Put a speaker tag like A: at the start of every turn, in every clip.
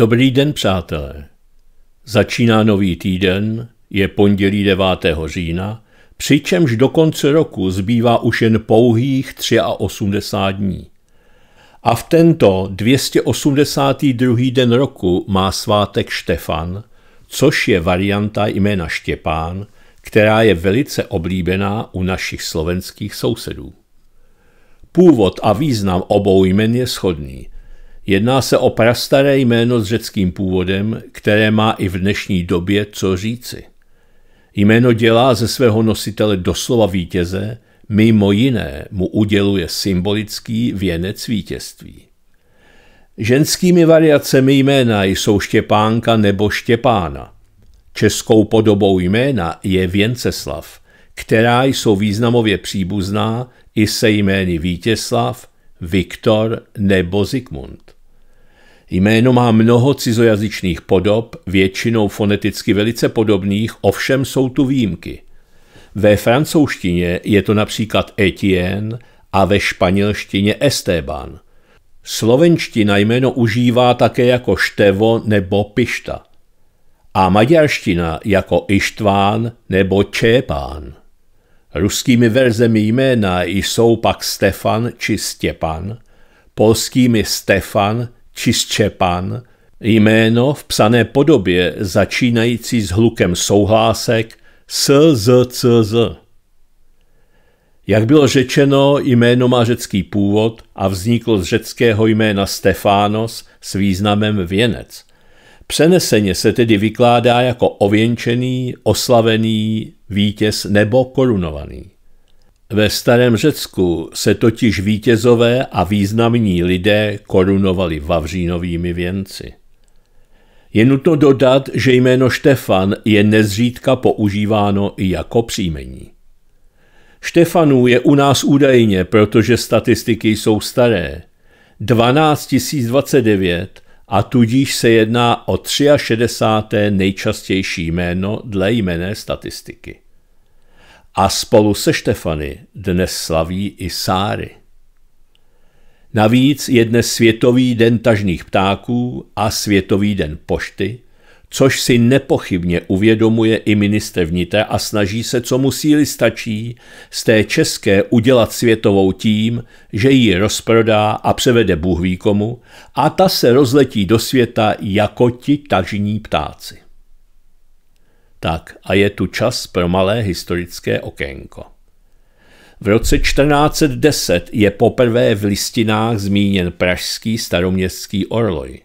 A: Dobrý den, přátelé. Začíná nový týden, je pondělí 9. října, přičemž do konce roku zbývá už jen pouhých 83 dní. A v tento 282. den roku má svátek Štefan, což je varianta jména Štěpán, která je velice oblíbená u našich slovenských sousedů. Původ a význam obou jmen je shodný. Jedná se o prastaré jméno s řeckým původem, které má i v dnešní době co říci. Jméno dělá ze svého nositele doslova vítěze, mimo jiné mu uděluje symbolický věnec vítězství. Ženskými variacemi jména jsou Štěpánka nebo Štěpána. Českou podobou jména je Věnceslav, která jsou významově příbuzná i se jmény Vítězslav, Viktor nebo Zikmund. Jméno má mnoho cizojazyčných podob, většinou foneticky velice podobných, ovšem jsou tu výjimky. Ve francouzštině je to například Etienne a ve španělštině Esteban. Slovenština jméno užívá také jako Števo nebo Pišta a maďarština jako Ištván nebo Čépán. Ruskými verzemi jména jsou pak Stefan či Stěpan, polskými Stefan či Štěpán, jméno v psané podobě začínající s hlukem souhlásek SZCZ. Jak bylo řečeno, jméno má řecký původ a vzniklo z řeckého jména Stefános s významem věnec. Přeneseně se tedy vykládá jako ověnčený, oslavený, vítěz nebo korunovaný. Ve starém Řecku se totiž vítězové a významní lidé korunovali vavřínovými věnci. Je nutno dodat, že jméno Štefan je nezřídka používáno i jako příjmení. Štefanů je u nás údajně, protože statistiky jsou staré, 12 029 a tudíž se jedná o 63. nejčastější jméno dle jmené statistiky a spolu se Štefany dnes slaví i Sáry. Navíc je dnes Světový den tažných ptáků a Světový den pošty, což si nepochybně uvědomuje i ministr vnitra a snaží se, co mu síly stačí, z té české udělat světovou tím, že ji rozprodá a převede Bůh komu, a ta se rozletí do světa jako ti tažní ptáci. Tak a je tu čas pro malé historické okénko. V roce 1410 je poprvé v listinách zmíněn pražský staroměstský orloj.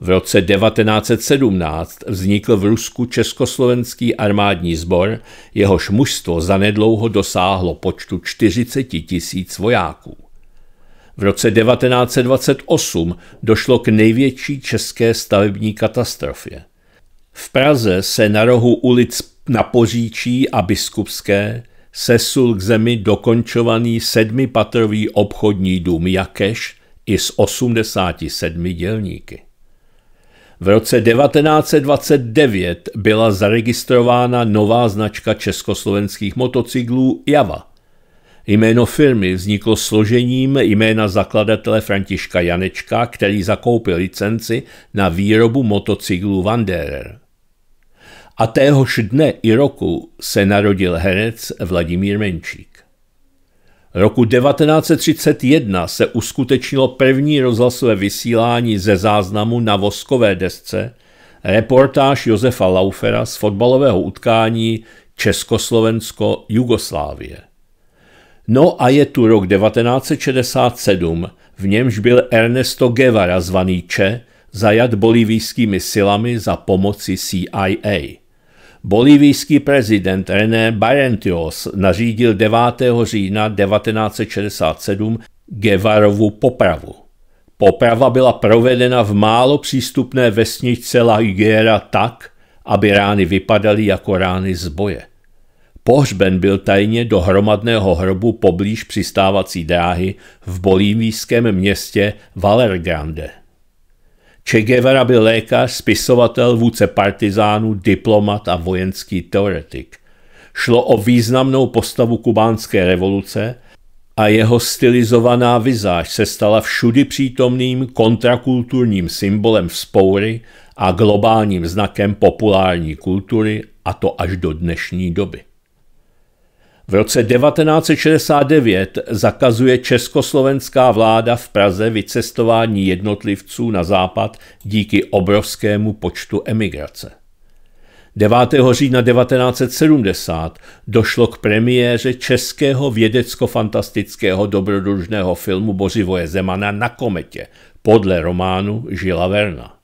A: V roce 1917 vznikl v Rusku československý armádní sbor, jehož mužstvo zanedlouho dosáhlo počtu 40 tisíc vojáků. V roce 1928 došlo k největší české stavební katastrofě. V Praze se na rohu ulic na Poříčí a Biskupské sesul k zemi dokončovaný sedmipatrový obchodní dům Jakeš i s 87 dělníky. V roce 1929 byla zaregistrována nová značka československých motocyklů Java. Jméno firmy vzniklo složením jména zakladatele Františka Janečka, který zakoupil licenci na výrobu motocyklů Wanderer a téhož dne i roku se narodil herec Vladimír Menčík. Roku 1931 se uskutečnilo první rozhlasové vysílání ze záznamu na voskové desce reportáž Josefa Laufera z fotbalového utkání Československo-Jugoslávie. No a je tu rok 1967, v němž byl Ernesto Guevara zvaný Če zajat bolivijskými silami za pomoci CIA. Bolivijský prezident René Barentios nařídil 9. října 1967 Guevarovu popravu. Poprava byla provedena v málo přístupné vesničce La Higuera tak, aby rány vypadaly jako rány z boje. Pohřben byl tajně do hromadného hrobu poblíž přistávací dráhy v bolívijském městě Valergrande. Che Guevara byl lékař, spisovatel, vůdce partizánů, diplomat a vojenský teoretik. Šlo o významnou postavu kubánské revoluce a jeho stylizovaná vizáž se stala všudy přítomným kontrakulturním symbolem vzpoury a globálním znakem populární kultury, a to až do dnešní doby. V roce 1969 zakazuje československá vláda v Praze vycestování jednotlivců na západ díky obrovskému počtu emigrace. 9. října 1970 došlo k premiéře českého vědecko-fantastického dobrodružného filmu Bořivoje Zemana na kometě podle románu Žila Verna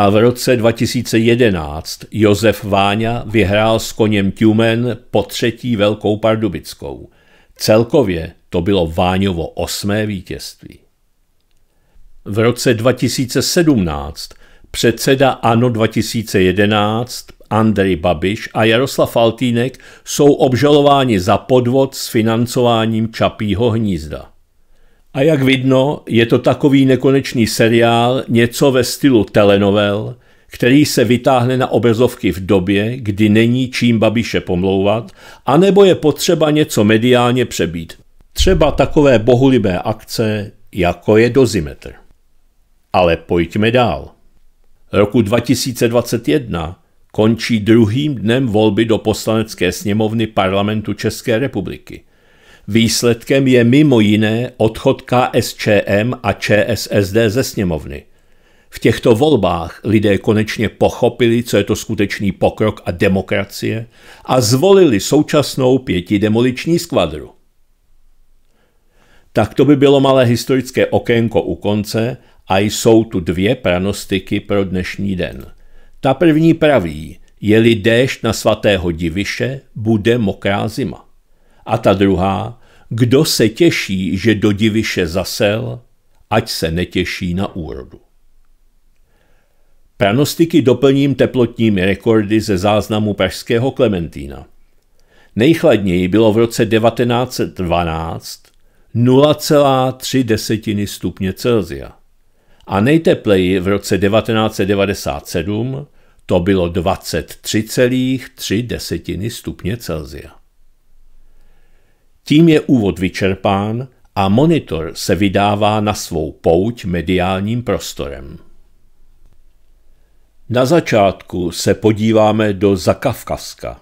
A: a v roce 2011 Josef Váňa vyhrál s koněm Tumen po třetí Velkou Pardubickou. Celkově to bylo Váňovo osmé vítězství. V roce 2017 předseda ANO 2011 Andrej Babiš a Jaroslav Faltínek jsou obžalováni za podvod s financováním Čapího hnízda. A jak vidno, je to takový nekonečný seriál, něco ve stylu telenovel, který se vytáhne na obrazovky v době, kdy není čím Babiše pomlouvat, anebo je potřeba něco mediálně přebít. Třeba takové bohulibé akce, jako je dozimetr. Ale pojďme dál. Roku 2021 končí druhým dnem volby do poslanecké sněmovny parlamentu České republiky. Výsledkem je mimo jiné odchod KSČM a ČSSD ze sněmovny. V těchto volbách lidé konečně pochopili, co je to skutečný pokrok a demokracie a zvolili současnou pěti demoliční skvadru. Tak to by bylo malé historické okénko u konce a jsou tu dvě pranostiky pro dnešní den. Ta první praví, je-li déšť na svatého diviše, bude mokrá zima. A ta druhá, kdo se těší, že do diviše zasel, ať se netěší na úrodu. Pranostiky doplním teplotními rekordy ze záznamu pražského Klementína. Nejchladněji bylo v roce 1912 0,3 stupně Celsia a nejtepleji v roce 1997 to bylo 23,3 stupně Celsia. Tím je úvod vyčerpán a monitor se vydává na svou pouť mediálním prostorem. Na začátku se podíváme do Zakavkavska.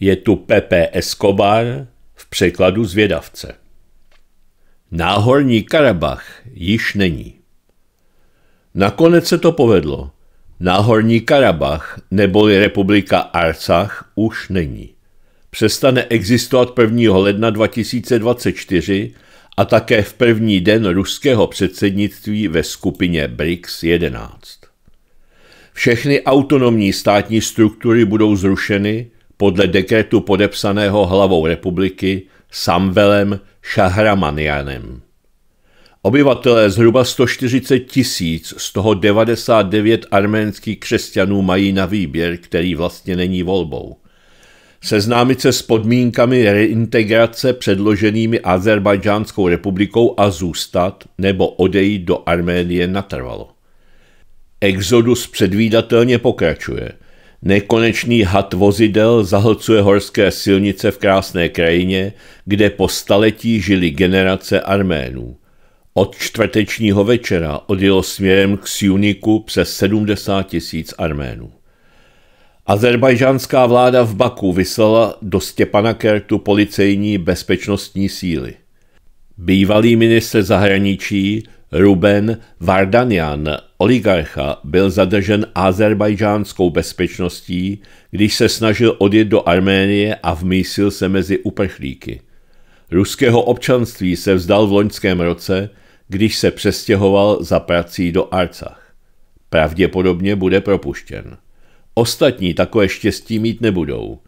A: Je tu Pepe Escobar v překladu zvědavce. Náhorní Karabach již není. Nakonec se to povedlo. Náhorní Karabach neboli republika Arcach už není přestane existovat 1. ledna 2024 a také v první den ruského předsednictví ve skupině BRICS 11. Všechny autonomní státní struktury budou zrušeny podle dekretu podepsaného hlavou republiky Samvelem Šahramanianem. Obyvatelé zhruba 140 tisíc, z toho 99 arménských křesťanů mají na výběr, který vlastně není volbou – seznámit se s podmínkami reintegrace předloženými Azerbajdžánskou republikou a zůstat nebo odejít do Arménie natrvalo. Exodus předvídatelně pokračuje. Nekonečný had vozidel zahlcuje horské silnice v krásné krajině, kde po staletí žili generace Arménů. Od čtvrtečního večera odjelo směrem k Siuniku přes 70 tisíc Arménů. Azerbajžanská vláda v Baku vyslala do Stěpana Kertu policejní bezpečnostní síly. Bývalý minister zahraničí Ruben Vardanian, oligarcha, byl zadržen azerbajžánskou bezpečností, když se snažil odjet do Arménie a vmísil se mezi uprchlíky. Ruského občanství se vzdal v loňském roce, když se přestěhoval za prací do Arcach. Pravděpodobně bude propuštěn. Ostatní takové štěstí mít nebudou.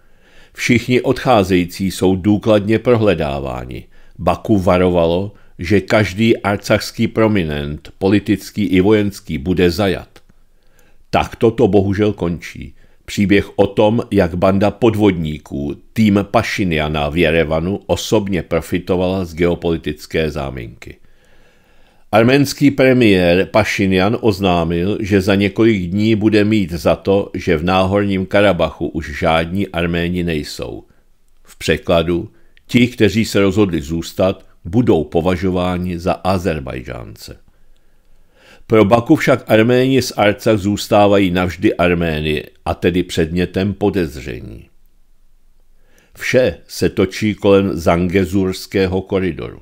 A: Všichni odcházející jsou důkladně prohledáváni. Baku varovalo, že každý arcachský prominent, politický i vojenský, bude zajat. Tak toto bohužel končí. Příběh o tom, jak banda podvodníků, tým Pašiniana v Jerevanu, osobně profitovala z geopolitické záminky. Arménský premiér Pašinjan oznámil, že za několik dní bude mít za to, že v náhorním Karabachu už žádní Arméni nejsou. V překladu, ti, kteří se rozhodli zůstat, budou považováni za Azerbajdžánce. Pro Baku však Arméni z Arcach zůstávají navždy Armény a tedy předmětem podezření. Vše se točí kolem Zangezurského koridoru.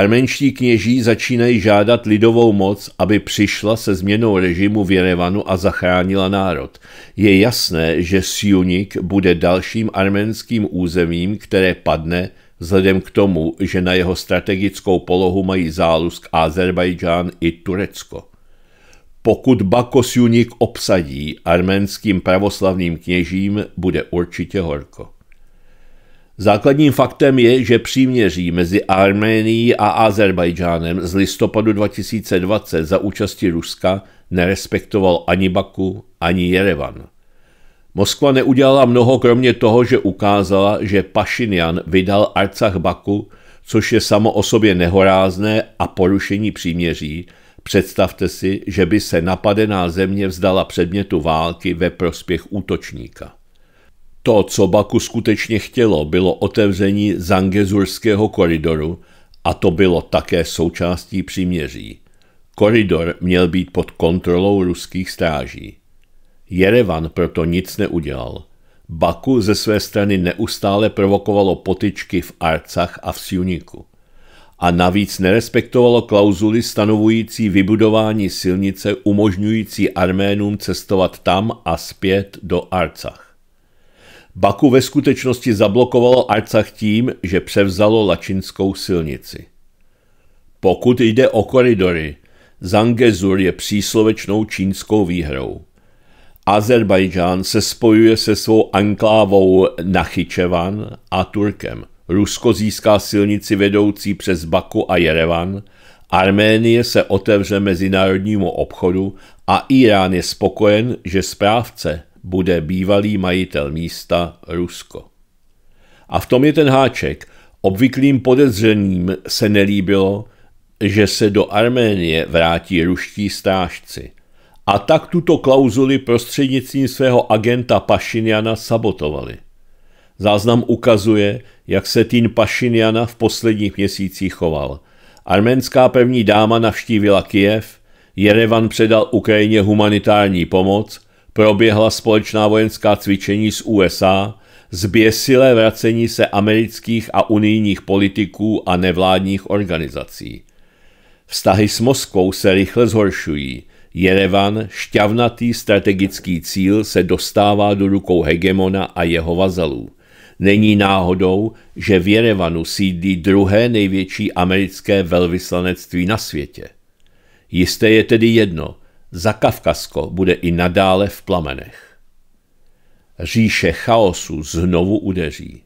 A: Armenští kněží začínají žádat lidovou moc, aby přišla se změnou režimu v Jerevanu a zachránila národ. Je jasné, že Sjunik bude dalším arménským územím, které padne vzhledem k tomu, že na jeho strategickou polohu mají zálusk Azerbajdžán i Turecko. Pokud Bako Sjunik obsadí arménským pravoslavným kněžím, bude určitě horko. Základním faktem je, že příměří mezi Arménií a Azerbajdžánem z listopadu 2020 za účasti Ruska nerespektoval ani Baku, ani Jerevan. Moskva neudělala mnoho kromě toho, že ukázala, že Pašinjan vydal Arcach Baku, což je samo o sobě nehorázné a porušení příměří. Představte si, že by se napadená země vzdala předmětu války ve prospěch útočníka. To, co Baku skutečně chtělo, bylo otevření Zangezurského koridoru a to bylo také součástí příměří. Koridor měl být pod kontrolou ruských stráží. Jerevan proto nic neudělal. Baku ze své strany neustále provokovalo potyčky v Arcach a v Sjuniku. A navíc nerespektovalo klauzuly stanovující vybudování silnice umožňující Arménům cestovat tam a zpět do Arcach. Baku ve skutečnosti zablokovalo Arcach tím, že převzalo lačinskou silnici. Pokud jde o koridory, Zangezur je příslovečnou čínskou výhrou. Azerbajdžán se spojuje se svou anklávou Nachyčevan a Turkem. Rusko získá silnici vedoucí přes Baku a Jerevan, Arménie se otevře mezinárodnímu obchodu a Irán je spokojen, že správce bude bývalý majitel místa Rusko. A v tom je ten háček. Obvyklým podezřením se nelíbilo, že se do Arménie vrátí ruští strážci. A tak tuto klauzuli prostřednictvím svého agenta Pašiniana sabotovali. Záznam ukazuje, jak se tým Pašiniana v posledních měsících choval. Arménská první dáma navštívila Kiev, Jerevan předal Ukrajině humanitární pomoc – proběhla společná vojenská cvičení s USA, zběsilé vracení se amerických a unijních politiků a nevládních organizací. Vztahy s Moskvou se rychle zhoršují. Jerevan, šťavnatý strategický cíl, se dostává do rukou hegemona a jeho vazalů. Není náhodou, že v Jerevanu sídlí druhé největší americké velvyslanectví na světě. Jisté je tedy jedno – za Kavkazko bude i nadále v plamenech. Říše chaosu znovu udeří.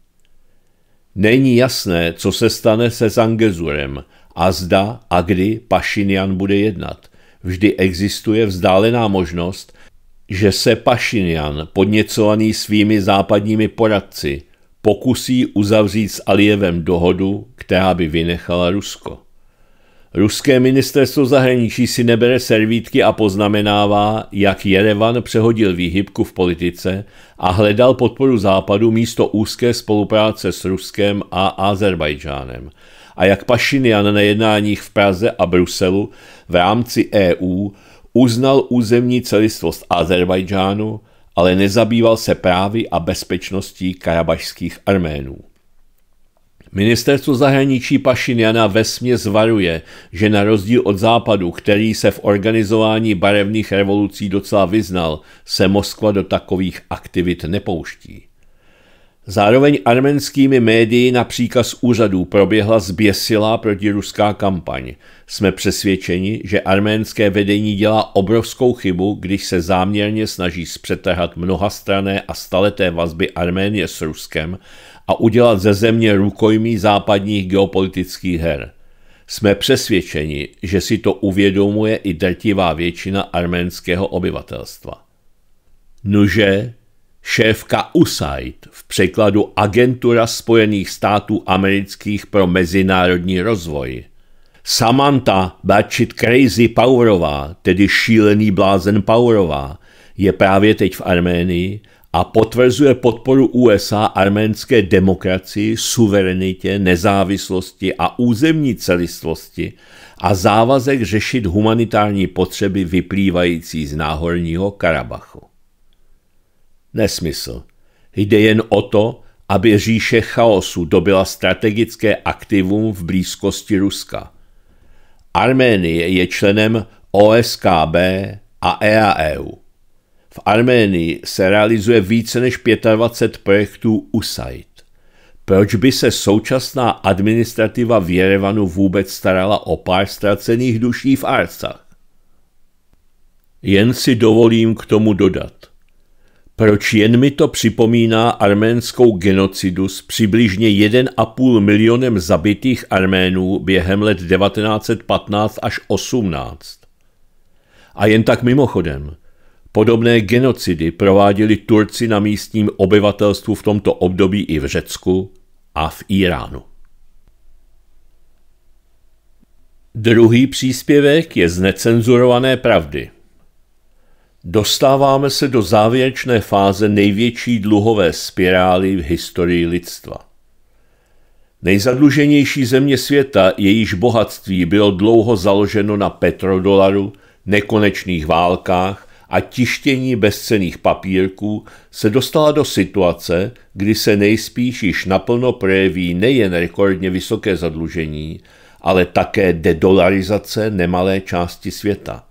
A: Není jasné, co se stane se Zangezurem a zda a kdy Pašinian bude jednat. Vždy existuje vzdálená možnost, že se Pašinian, podněcovaný svými západními poradci, pokusí uzavřít s Alijevem dohodu, která by vynechala Rusko. Ruské ministerstvo zahraničí si nebere servítky a poznamenává, jak Jerevan přehodil výhybku v politice a hledal podporu západu místo úzké spolupráce s Ruskem a Azerbajdžánem a jak Pašinian na jednáních v Praze a Bruselu v rámci EU uznal územní celistvost Azerbajdžánu, ale nezabýval se právy a bezpečností karabašských arménů. Ministerstvo zahraničí Pašiniana vesmě zvaruje, že na rozdíl od západu, který se v organizování barevných revolucí docela vyznal, se Moskva do takových aktivit nepouští. Zároveň arménskými médii na příkaz úřadů proběhla zběsilá protiruská kampaň. Jsme přesvědčeni, že arménské vedení dělá obrovskou chybu, když se záměrně snaží zpřetrhat mnohastrané a staleté vazby Arménie s Ruskem a udělat ze země rukojmí západních geopolitických her. Jsme přesvědčeni, že si to uvědomuje i drtivá většina arménského obyvatelstva. Nuže, šéfka USAID v překladu Agentura Spojených států amerických pro mezinárodní rozvoj, Samantha Batchit Crazy Powerová, tedy šílený blázen Powerová, je právě teď v Arménii a potvrzuje podporu USA arménské demokracii, suverenitě, nezávislosti a územní celistvosti a závazek řešit humanitární potřeby vyplývající z náhorního Karabachu. Nesmysl. Jde jen o to, aby říše chaosu dobila strategické aktivum v blízkosti Ruska. Arménie je členem OSKB a EAEU. V Arménii se realizuje více než 25 projektů USAID. Proč by se současná administrativa v Jerevanu vůbec starala o pár ztracených duší v Arcach? Jen si dovolím k tomu dodat. Proč jen mi to připomíná arménskou genocidu s přibližně 1,5 milionem zabitých Arménů během let 1915 až 18? A jen tak mimochodem – Podobné genocidy prováděli Turci na místním obyvatelstvu v tomto období i v Řecku a v Iránu. Druhý příspěvek je z necenzurované pravdy. Dostáváme se do závěrečné fáze největší dluhové spirály v historii lidstva. Nejzadluženější země světa, jejíž bohatství bylo dlouho založeno na petrodolaru, nekonečných válkách a tištění bezcených papírků se dostala do situace, kdy se nejspíš již naplno projeví nejen rekordně vysoké zadlužení, ale také dedolarizace nemalé části světa.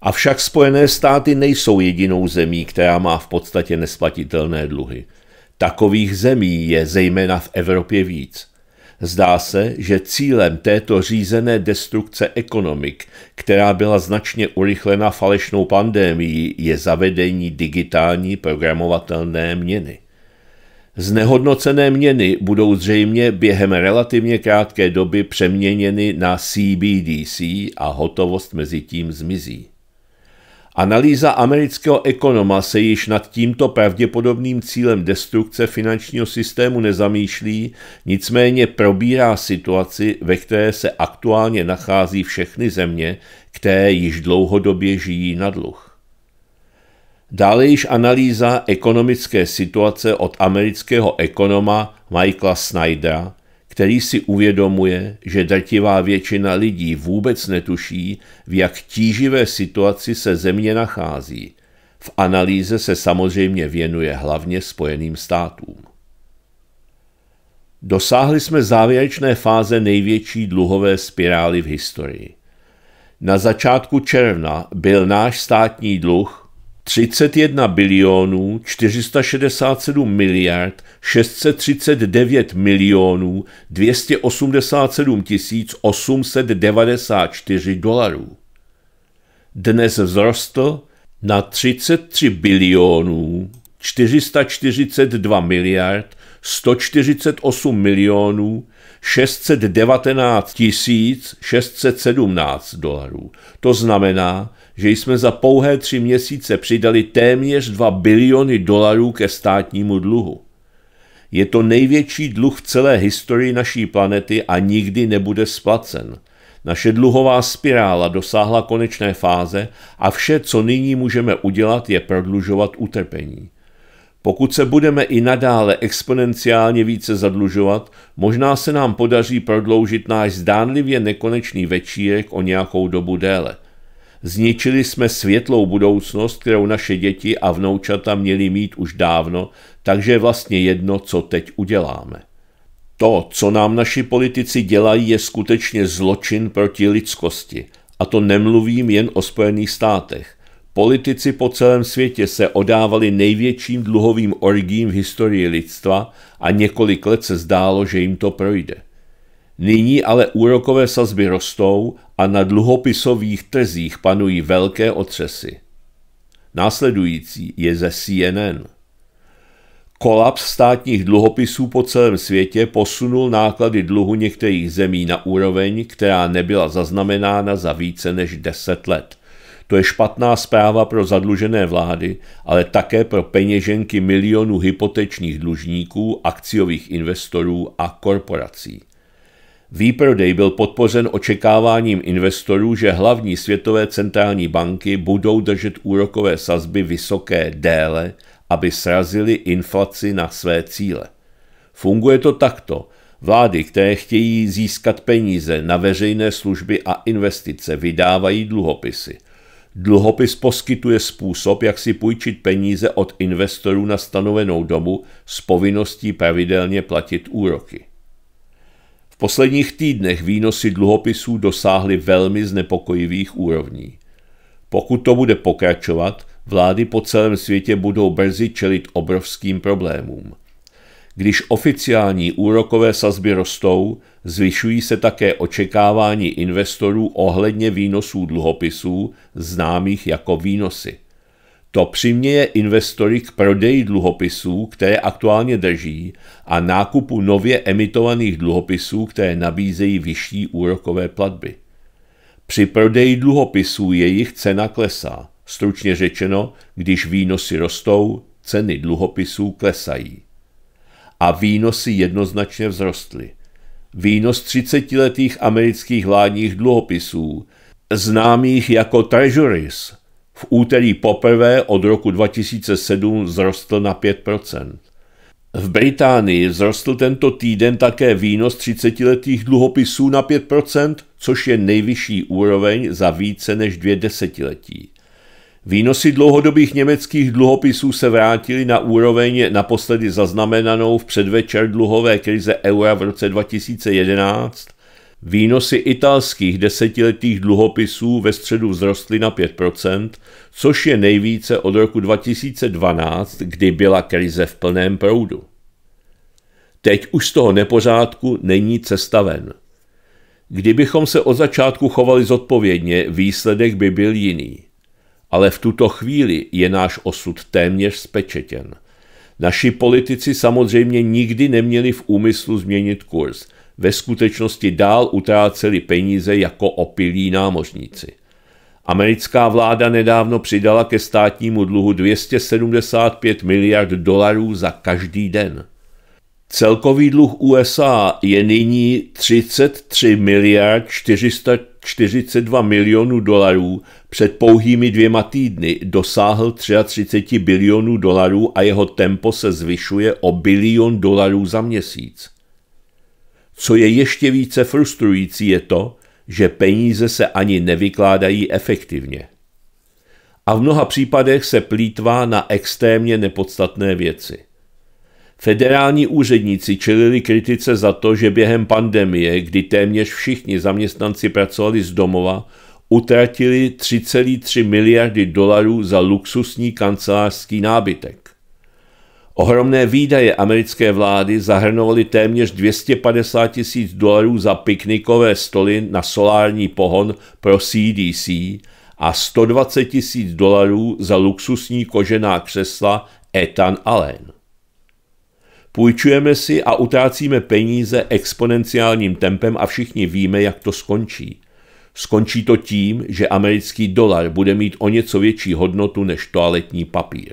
A: Avšak Spojené státy nejsou jedinou zemí, která má v podstatě nesplatitelné dluhy. Takových zemí je zejména v Evropě víc. Zdá se, že cílem této řízené destrukce ekonomik, která byla značně urychlena falešnou pandémií, je zavedení digitální programovatelné měny. Znehodnocené měny budou zřejmě během relativně krátké doby přeměněny na CBDC a hotovost mezi tím zmizí. Analýza amerického ekonoma se již nad tímto pravděpodobným cílem destrukce finančního systému nezamýšlí, nicméně probírá situaci, ve které se aktuálně nachází všechny země, které již dlouhodobě žijí na dluh. Dále již analýza ekonomické situace od amerického ekonoma Michaela Snydera, který si uvědomuje, že drtivá většina lidí vůbec netuší, v jak tíživé situaci se země nachází. V analýze se samozřejmě věnuje hlavně Spojeným státům. Dosáhli jsme závěrečné fáze největší dluhové spirály v historii. Na začátku června byl náš státní dluh 31 bilionů 467 miliard 639 milionů 287 tisíc 894 dolarů. Dnes vzrostl na 33 bilionů 442 miliard 148 milionů 619 617 dolarů. To znamená, že jsme za pouhé tři měsíce přidali téměř 2 biliony dolarů ke státnímu dluhu. Je to největší dluh v celé historii naší planety a nikdy nebude splacen. Naše dluhová spirála dosáhla konečné fáze a vše, co nyní můžeme udělat, je prodlužovat utrpení. Pokud se budeme i nadále exponenciálně více zadlužovat, možná se nám podaří prodloužit náš zdánlivě nekonečný večírek o nějakou dobu déle. Zničili jsme světlou budoucnost, kterou naše děti a vnoučata měli mít už dávno, takže je vlastně jedno, co teď uděláme. To, co nám naši politici dělají, je skutečně zločin proti lidskosti. A to nemluvím jen o Spojených státech. Politici po celém světě se odávali největším dluhovým orgím v historii lidstva a několik let se zdálo, že jim to projde. Nyní ale úrokové sazby rostou a na dluhopisových trzích panují velké otřesy. Následující je ze CNN. Kolaps státních dluhopisů po celém světě posunul náklady dluhu některých zemí na úroveň, která nebyla zaznamenána za více než 10 let. To je špatná zpráva pro zadlužené vlády, ale také pro peněženky milionů hypotečních dlužníků, akciových investorů a korporací. Výprodej byl podpořen očekáváním investorů, že hlavní světové centrální banky budou držet úrokové sazby vysoké déle, aby srazili inflaci na své cíle. Funguje to takto. Vlády, které chtějí získat peníze na veřejné služby a investice, vydávají dluhopisy. Dluhopis poskytuje způsob, jak si půjčit peníze od investorů na stanovenou dobu s povinností pravidelně platit úroky posledních týdnech výnosy dluhopisů dosáhly velmi znepokojivých úrovní. Pokud to bude pokračovat, vlády po celém světě budou brzy čelit obrovským problémům. Když oficiální úrokové sazby rostou, zvyšují se také očekávání investorů ohledně výnosů dluhopisů, známých jako výnosy – to přiměje investory k prodeji dluhopisů, které aktuálně drží, a nákupu nově emitovaných dluhopisů, které nabízejí vyšší úrokové platby. Při prodeji dluhopisů jejich cena klesá. Stručně řečeno, když výnosy rostou, ceny dluhopisů klesají. A výnosy jednoznačně vzrostly. Výnos 30-letých amerických vládních dluhopisů, známých jako treasuries, v úterý poprvé od roku 2007 vzrostl na 5 V Británii vzrostl tento týden také výnos 30-letých dluhopisů na 5 což je nejvyšší úroveň za více než dvě desetiletí. Výnosy dlouhodobých německých dluhopisů se vrátily na úroveň naposledy zaznamenanou v předvečer dluhové krize eura v roce 2011 – Výnosy italských desetiletých dluhopisů ve středu vzrostly na 5%, což je nejvíce od roku 2012, kdy byla krize v plném proudu. Teď už z toho nepořádku není cesta ven. Kdybychom se od začátku chovali zodpovědně, výsledek by byl jiný. Ale v tuto chvíli je náš osud téměř spečetěn. Naši politici samozřejmě nikdy neměli v úmyslu změnit kurz – ve skutečnosti dál utráceli peníze jako opilí námořníci. Americká vláda nedávno přidala ke státnímu dluhu 275 miliard dolarů za každý den. Celkový dluh USA je nyní 33 miliard 442 milionů dolarů, před pouhými dvěma týdny dosáhl 33 bilionů dolarů a jeho tempo se zvyšuje o bilion dolarů za měsíc. Co je ještě více frustrující je to, že peníze se ani nevykládají efektivně. A v mnoha případech se plítvá na extrémně nepodstatné věci. Federální úředníci čelili kritice za to, že během pandemie, kdy téměř všichni zaměstnanci pracovali z domova, utratili 3,3 miliardy dolarů za luxusní kancelářský nábytek. Ohromné výdaje americké vlády zahrnovaly téměř 250 tisíc dolarů za piknikové stoly na solární pohon pro CDC a 120 tisíc dolarů za luxusní kožená křesla Ethan Allen. Půjčujeme si a utrácíme peníze exponenciálním tempem a všichni víme, jak to skončí. Skončí to tím, že americký dolar bude mít o něco větší hodnotu než toaletní papír.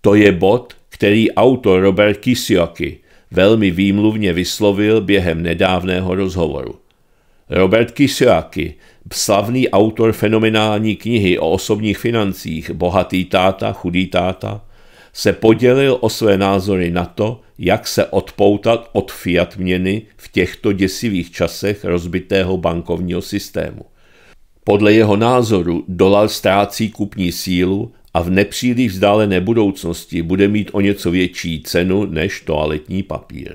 A: To je bod, který autor Robert Kisioki velmi výmluvně vyslovil během nedávného rozhovoru. Robert Kisioki, slavný autor fenomenální knihy o osobních financích Bohatý táta, chudý táta, se podělil o své názory na to, jak se odpoutat od fiat měny v těchto děsivých časech rozbitého bankovního systému. Podle jeho názoru dolar ztrácí kupní sílu a v nepříliš vzdálené budoucnosti bude mít o něco větší cenu než toaletní papír.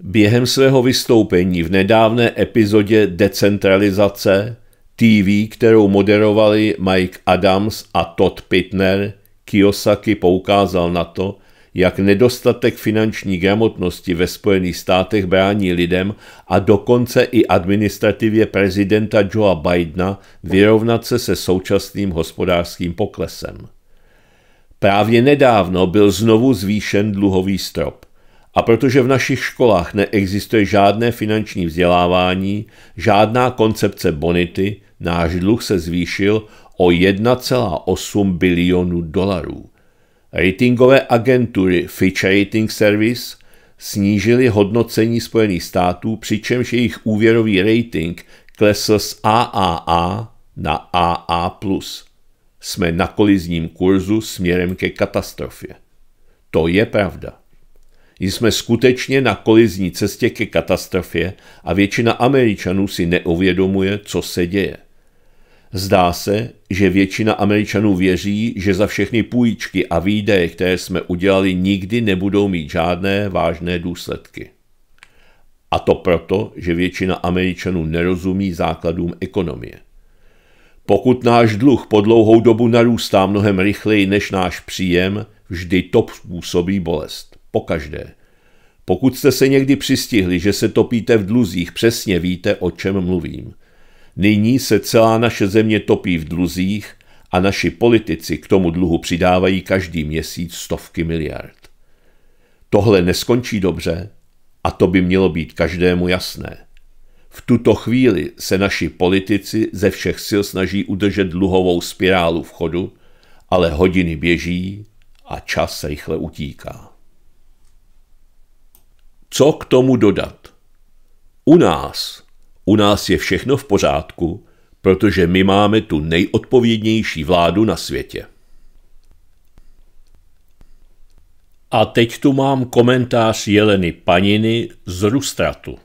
A: Během svého vystoupení v nedávné epizodě Decentralizace TV, kterou moderovali Mike Adams a Todd Pitner, Kiyosaki poukázal na to, jak nedostatek finanční gramotnosti ve Spojených státech brání lidem a dokonce i administrativě prezidenta Joea Bidena vyrovnat se se současným hospodářským poklesem. Právě nedávno byl znovu zvýšen dluhový strop. A protože v našich školách neexistuje žádné finanční vzdělávání, žádná koncepce bonity, náš dluh se zvýšil o 1,8 bilionu dolarů. Ratingové agentury Fitch Rating Service snížily hodnocení Spojených států, přičemž jejich úvěrový rating klesl z AAA na AA+. Jsme na kolizním kurzu směrem ke katastrofě. To je pravda. Jsme skutečně na kolizní cestě ke katastrofě a většina Američanů si neuvědomuje, co se děje. Zdá se, že většina Američanů věří, že za všechny půjčky a výdaje, které jsme udělali, nikdy nebudou mít žádné vážné důsledky. A to proto, že většina Američanů nerozumí základům ekonomie. Pokud náš dluh po dlouhou dobu narůstá mnohem rychleji než náš příjem, vždy to způsobí bolest. Pokaždé. Pokud jste se někdy přistihli, že se topíte v dluzích, přesně víte, o čem mluvím – Nyní se celá naše země topí v dluzích a naši politici k tomu dluhu přidávají každý měsíc stovky miliard. Tohle neskončí dobře a to by mělo být každému jasné. V tuto chvíli se naši politici ze všech sil snaží udržet dluhovou spirálu v chodu, ale hodiny běží a čas rychle utíká. Co k tomu dodat? U nás u nás je všechno v pořádku, protože my máme tu nejodpovědnější vládu na světě. A teď tu mám komentář Jeleny Paniny z Rustratu.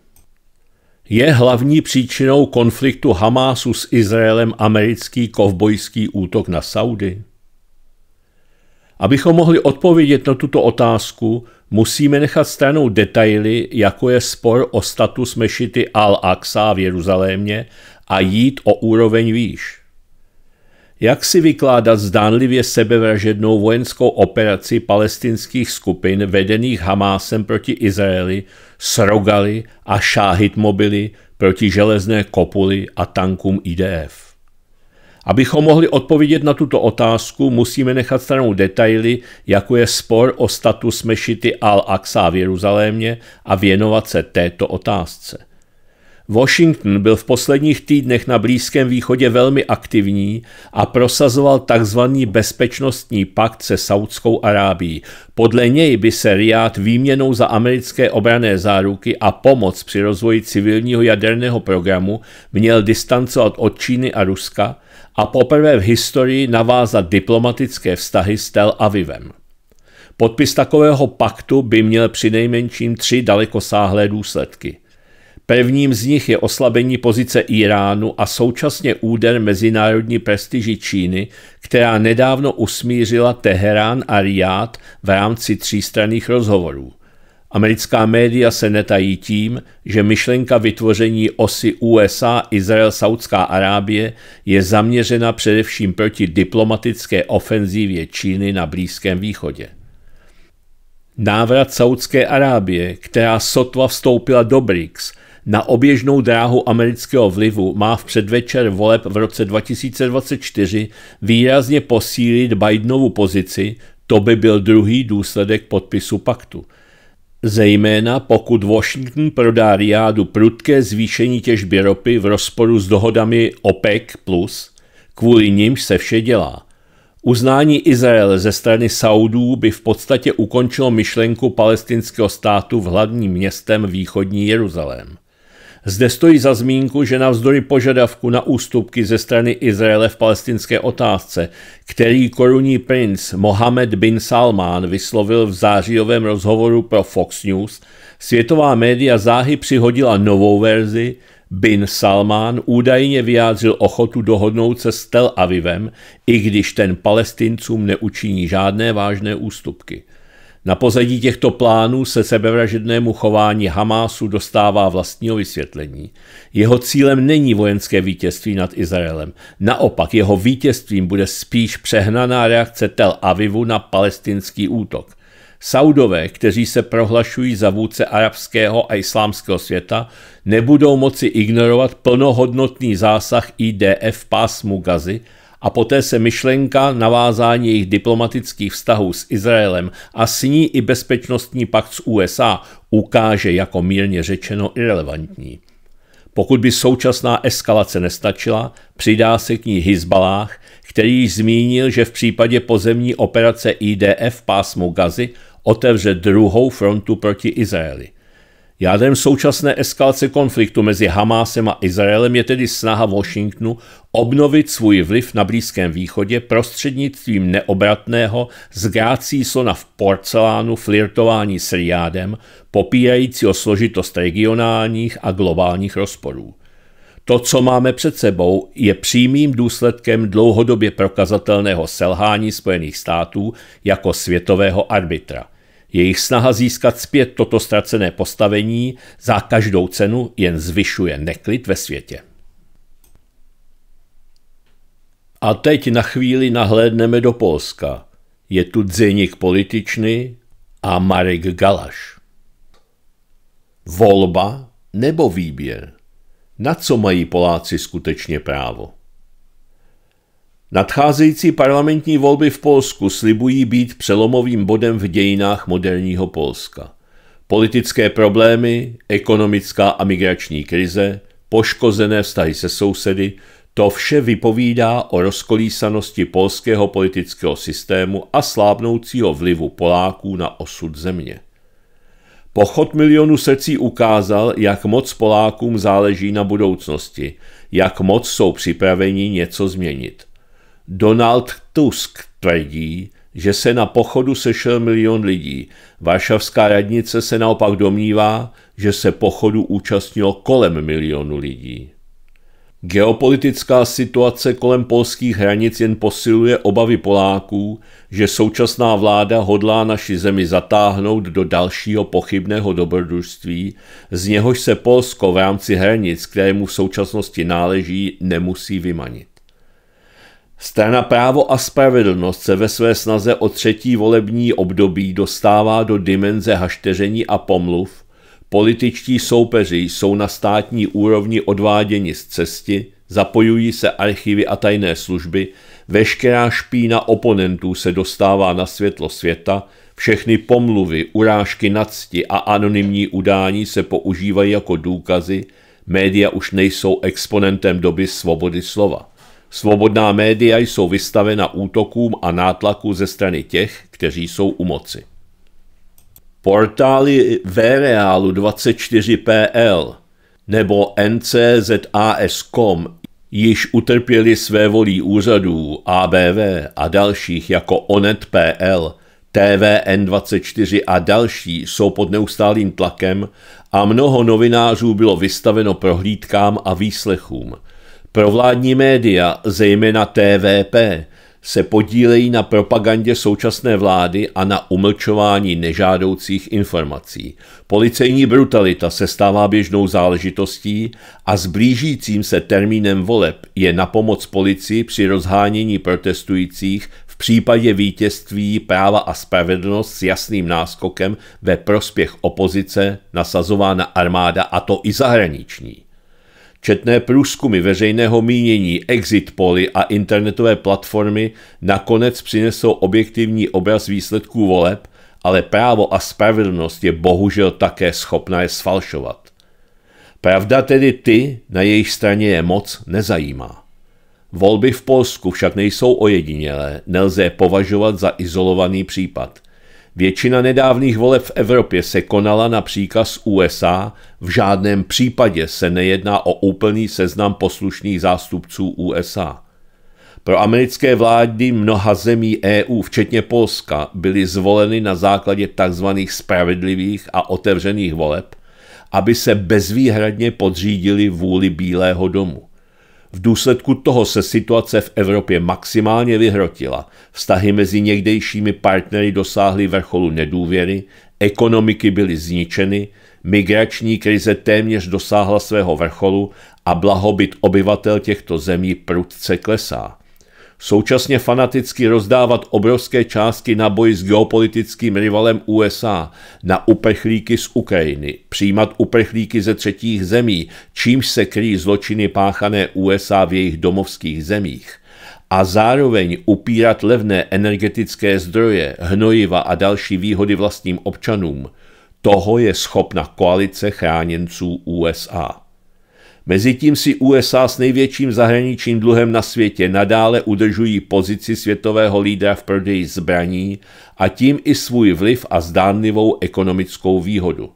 A: Je hlavní příčinou konfliktu Hamásu s Izraelem americký kovbojský útok na Saudy? Abychom mohli odpovědět na tuto otázku, musíme nechat stranou detaily, jako je spor o status mešity Al-Aqsa v Jeruzalémě a jít o úroveň výš. Jak si vykládat zdánlivě sebevražednou vojenskou operaci palestinských skupin vedených Hamásem proti Izraeli s a a mobily proti železné kopuli a tankům IDF? Abychom mohli odpovědět na tuto otázku, musíme nechat stranou detaily, jako je spor o status mešity Al-Aqsa v Jeruzalémě a věnovat se této otázce. Washington byl v posledních týdnech na Blízkém východě velmi aktivní a prosazoval tzv. bezpečnostní pakt se Saudskou Arábií. Podle něj by se Riad výměnou za americké obrané záruky a pomoc při rozvoji civilního jaderného programu měl distancovat od Číny a Ruska – a poprvé v historii navázat diplomatické vztahy s Tel Avivem. Podpis takového paktu by měl přinejmenším tři dalekosáhlé důsledky. Prvním z nich je oslabení pozice Iránu a současně úder mezinárodní prestiži Číny, která nedávno usmířila Teherán a Riad v rámci třístranných rozhovorů. Americká média se netají tím, že myšlenka vytvoření osy USA, Izrael, Saudská Arábie je zaměřena především proti diplomatické ofenzívě Číny na Blízkém východě. Návrat Saudské Arábie, která sotva vstoupila do BRICS, na oběžnou dráhu amerického vlivu má v předvečer voleb v roce 2024 výrazně posílit Bidenovu pozici, to by byl druhý důsledek podpisu paktu – Zejména pokud Washington prodá Riádu prudké zvýšení těžby ropy v rozporu s dohodami OPEC+, kvůli nimž se vše dělá. Uznání Izraele ze strany Saudů by v podstatě ukončilo myšlenku palestinského státu v hlavním městem východní Jeruzalém. Zde stojí za zmínku, že navzdory požadavku na ústupky ze strany Izraele v palestinské otázce, který korunní princ Mohamed bin Salman vyslovil v zářijovém rozhovoru pro Fox News, světová média záhy přihodila novou verzi, Bin Salman údajně vyjádřil ochotu dohodnout se s Tel Avivem, i když ten palestincům neučiní žádné vážné ústupky – na pozadí těchto plánů se sebevražednému chování Hamásu dostává vlastního vysvětlení. Jeho cílem není vojenské vítězství nad Izraelem. Naopak jeho vítězstvím bude spíš přehnaná reakce Tel Avivu na palestinský útok. Saudové, kteří se prohlašují za vůdce arabského a islámského světa, nebudou moci ignorovat plnohodnotný zásah IDF pásmu Gazy a poté se myšlenka navázání jejich diplomatických vztahů s Izraelem a s ní i bezpečnostní pakt s USA ukáže jako mírně řečeno irrelevantní. Pokud by současná eskalace nestačila, přidá se k ní Hizbalách, který zmínil, že v případě pozemní operace IDF pásmu Gazy otevře druhou frontu proti Izraeli – Jádrem současné eskalace konfliktu mezi Hamásem a Izraelem je tedy snaha Washingtonu obnovit svůj vliv na Blízkém východě prostřednictvím neobratného zgrácí slona v porcelánu flirtování s Riádem, popírajícího složitost regionálních a globálních rozporů. To, co máme před sebou, je přímým důsledkem dlouhodobě prokazatelného selhání Spojených států jako světového arbitra – jejich snaha získat zpět toto ztracené postavení za každou cenu jen zvyšuje neklid ve světě. A teď na chvíli nahlédneme do Polska. Je tu Dzenik političny a Marek Galaš. Volba nebo výběr? Na co mají Poláci skutečně právo? Nadcházející parlamentní volby v Polsku slibují být přelomovým bodem v dějinách moderního Polska. Politické problémy, ekonomická a migrační krize, poškozené vztahy se sousedy, to vše vypovídá o rozkolísanosti polského politického systému a slábnoucího vlivu Poláků na osud země. Pochod milionu srdcí ukázal, jak moc Polákům záleží na budoucnosti, jak moc jsou připraveni něco změnit. Donald Tusk tvrdí, že se na pochodu sešel milion lidí. Vášavská radnice se naopak domnívá, že se pochodu účastnilo kolem milionu lidí. Geopolitická situace kolem polských hranic jen posiluje obavy Poláků, že současná vláda hodlá naši zemi zatáhnout do dalšího pochybného dobrodružství, z něhož se Polsko v rámci hranic, kterému v současnosti náleží, nemusí vymanit. Strana právo a spravedlnost se ve své snaze o třetí volební období dostává do dimenze hašteření a pomluv, političtí soupeři jsou na státní úrovni odváděni z cesty, zapojují se archivy a tajné služby, veškerá špína oponentů se dostává na světlo světa, všechny pomluvy, urážky nadsti a anonymní udání se používají jako důkazy, média už nejsou exponentem doby svobody slova. Svobodná média jsou vystavena útokům a nátlaku ze strany těch, kteří jsou u moci. Portály Vreálu 24PL nebo nczas.com již utrpěli své volí úřadů ABV a dalších jako ONET.pl, TVN24 a další jsou pod neustálým tlakem a mnoho novinářů bylo vystaveno prohlídkám a výslechům – Provládní média, zejména TVP, se podílejí na propagandě současné vlády a na umlčování nežádoucích informací. Policejní brutalita se stává běžnou záležitostí a s blížícím se termínem voleb je na pomoc policii při rozhánění protestujících v případě vítězství práva a spravedlnost s jasným náskokem ve prospěch opozice nasazována armáda a to i zahraniční. Četné průzkumy veřejného mínění, exit poly a internetové platformy nakonec přinesou objektivní obraz výsledků voleb, ale právo a spravedlnost je bohužel také schopná je sfalšovat. Pravda tedy ty, na jejich straně je moc, nezajímá. Volby v Polsku však nejsou ojedinělé, nelze je považovat za izolovaný případ – Většina nedávných voleb v Evropě se konala na příkaz USA, v žádném případě se nejedná o úplný seznam poslušných zástupců USA. Pro americké vlády mnoha zemí EU, včetně Polska, byly zvoleny na základě tzv. spravedlivých a otevřených voleb, aby se bezvýhradně podřídili vůli Bílého domu. V důsledku toho se situace v Evropě maximálně vyhrotila. Vztahy mezi někdejšími partnery dosáhly vrcholu nedůvěry, ekonomiky byly zničeny, migrační krize téměř dosáhla svého vrcholu a blahobyt obyvatel těchto zemí prudce klesá současně fanaticky rozdávat obrovské částky na boj s geopolitickým rivalem USA, na uprchlíky z Ukrajiny, přijímat uprchlíky ze třetích zemí, čímž se kryjí zločiny páchané USA v jejich domovských zemích a zároveň upírat levné energetické zdroje, hnojiva a další výhody vlastním občanům, toho je schopna koalice chráněnců USA. Mezitím si USA s největším zahraničním dluhem na světě nadále udržují pozici světového lídra v prodeji zbraní a tím i svůj vliv a zdánlivou ekonomickou výhodu.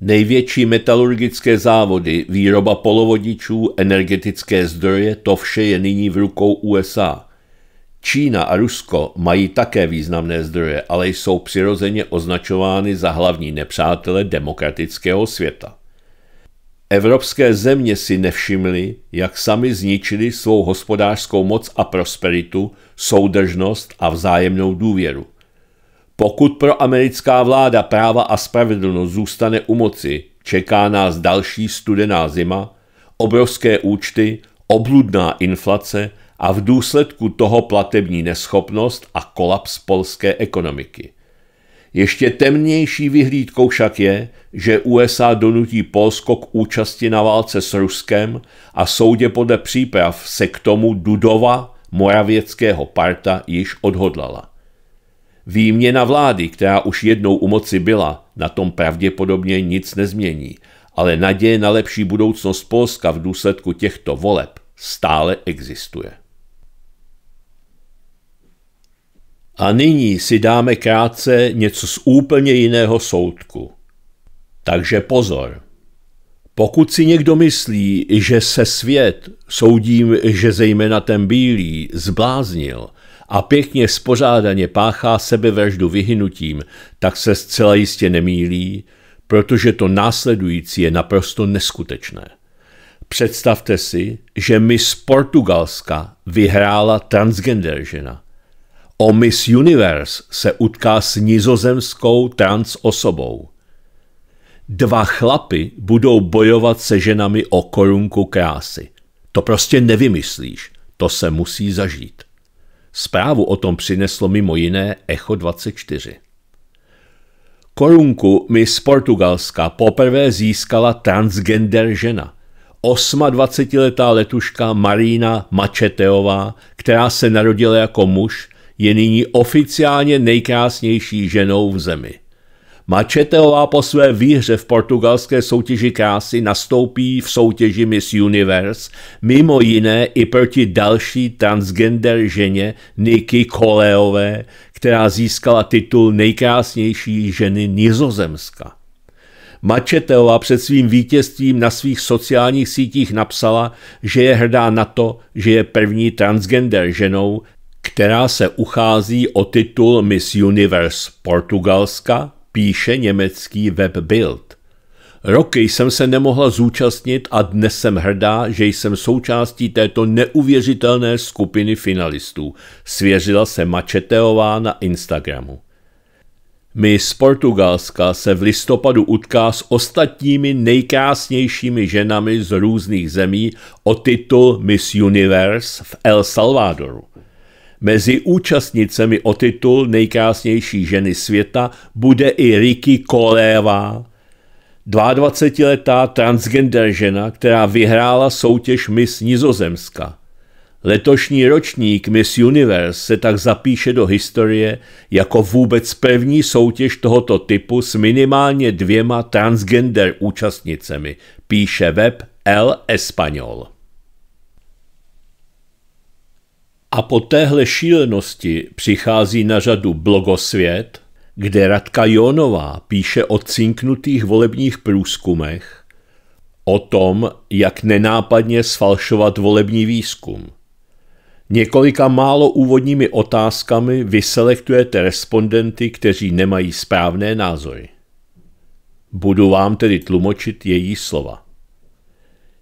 A: Největší metalurgické závody, výroba polovodičů, energetické zdroje, to vše je nyní v rukou USA. Čína a Rusko mají také významné zdroje, ale jsou přirozeně označovány za hlavní nepřátele demokratického světa. Evropské země si nevšimly, jak sami zničili svou hospodářskou moc a prosperitu, soudržnost a vzájemnou důvěru. Pokud pro americká vláda práva a spravedlnost zůstane u moci, čeká nás další studená zima, obrovské účty, obludná inflace a v důsledku toho platební neschopnost a kolaps polské ekonomiky. Ještě temnější vyhlídkou však je, že USA donutí Polsko k účasti na válce s Ruskem a soudě podle příprav se k tomu Dudova Moravěckého parta již odhodlala. Výměna vlády, která už jednou u moci byla, na tom pravděpodobně nic nezmění, ale naděje na lepší budoucnost Polska v důsledku těchto voleb stále existuje. A nyní si dáme krátce něco z úplně jiného soudku. Takže pozor. Pokud si někdo myslí, že se svět, soudím, že zejména ten bílý, zbláznil a pěkně spořádaně páchá sebevraždu vyhynutím, tak se zcela jistě nemýlí, protože to následující je naprosto neskutečné. Představte si, že mi z Portugalska vyhrála transgender žena – o Miss Universe se utká s nizozemskou osobou. Dva chlapy budou bojovat se ženami o korunku krásy. To prostě nevymyslíš, to se musí zažít. Zprávu o tom přineslo mimo jiné Echo 24. Korunku Miss Portugalska poprvé získala transgender žena – 28-letá letuška Marina Mačeteová, která se narodila jako muž je nyní oficiálně nejkrásnější ženou v zemi. Mačeteová po své výhře v portugalské soutěži krásy nastoupí v soutěži Miss Universe, mimo jiné i proti další transgender ženě Nikki Koleové, která získala titul nejkrásnější ženy Nizozemska. Mačeteová před svým vítězstvím na svých sociálních sítích napsala, že je hrdá na to, že je první transgender ženou, která se uchází o titul Miss Universe Portugalska, píše německý web Bild. Roky jsem se nemohla zúčastnit a dnes jsem hrdá, že jsem součástí této neuvěřitelné skupiny finalistů, svěřila se Mačeteová na Instagramu. My z Portugalska se v listopadu utká s ostatními nejkrásnějšími ženami z různých zemí o titul Miss Universe v El Salvadoru. Mezi účastnicemi o titul nejkrásnější ženy světa bude i Ricky Koléva, 22-letá transgender žena, která vyhrála soutěž Miss Nizozemska. Letošní ročník Miss Universe se tak zapíše do historie jako vůbec první soutěž tohoto typu s minimálně dvěma transgender účastnicemi, píše web El Español. A po téhle šílenosti přichází na řadu blogosvět, kde Radka Jonová píše o cinknutých volebních průzkumech, o tom, jak nenápadně sfalšovat volební výzkum. Několika málo úvodními otázkami vyselektujete respondenty, kteří nemají správné názory. Budu vám tedy tlumočit její slova.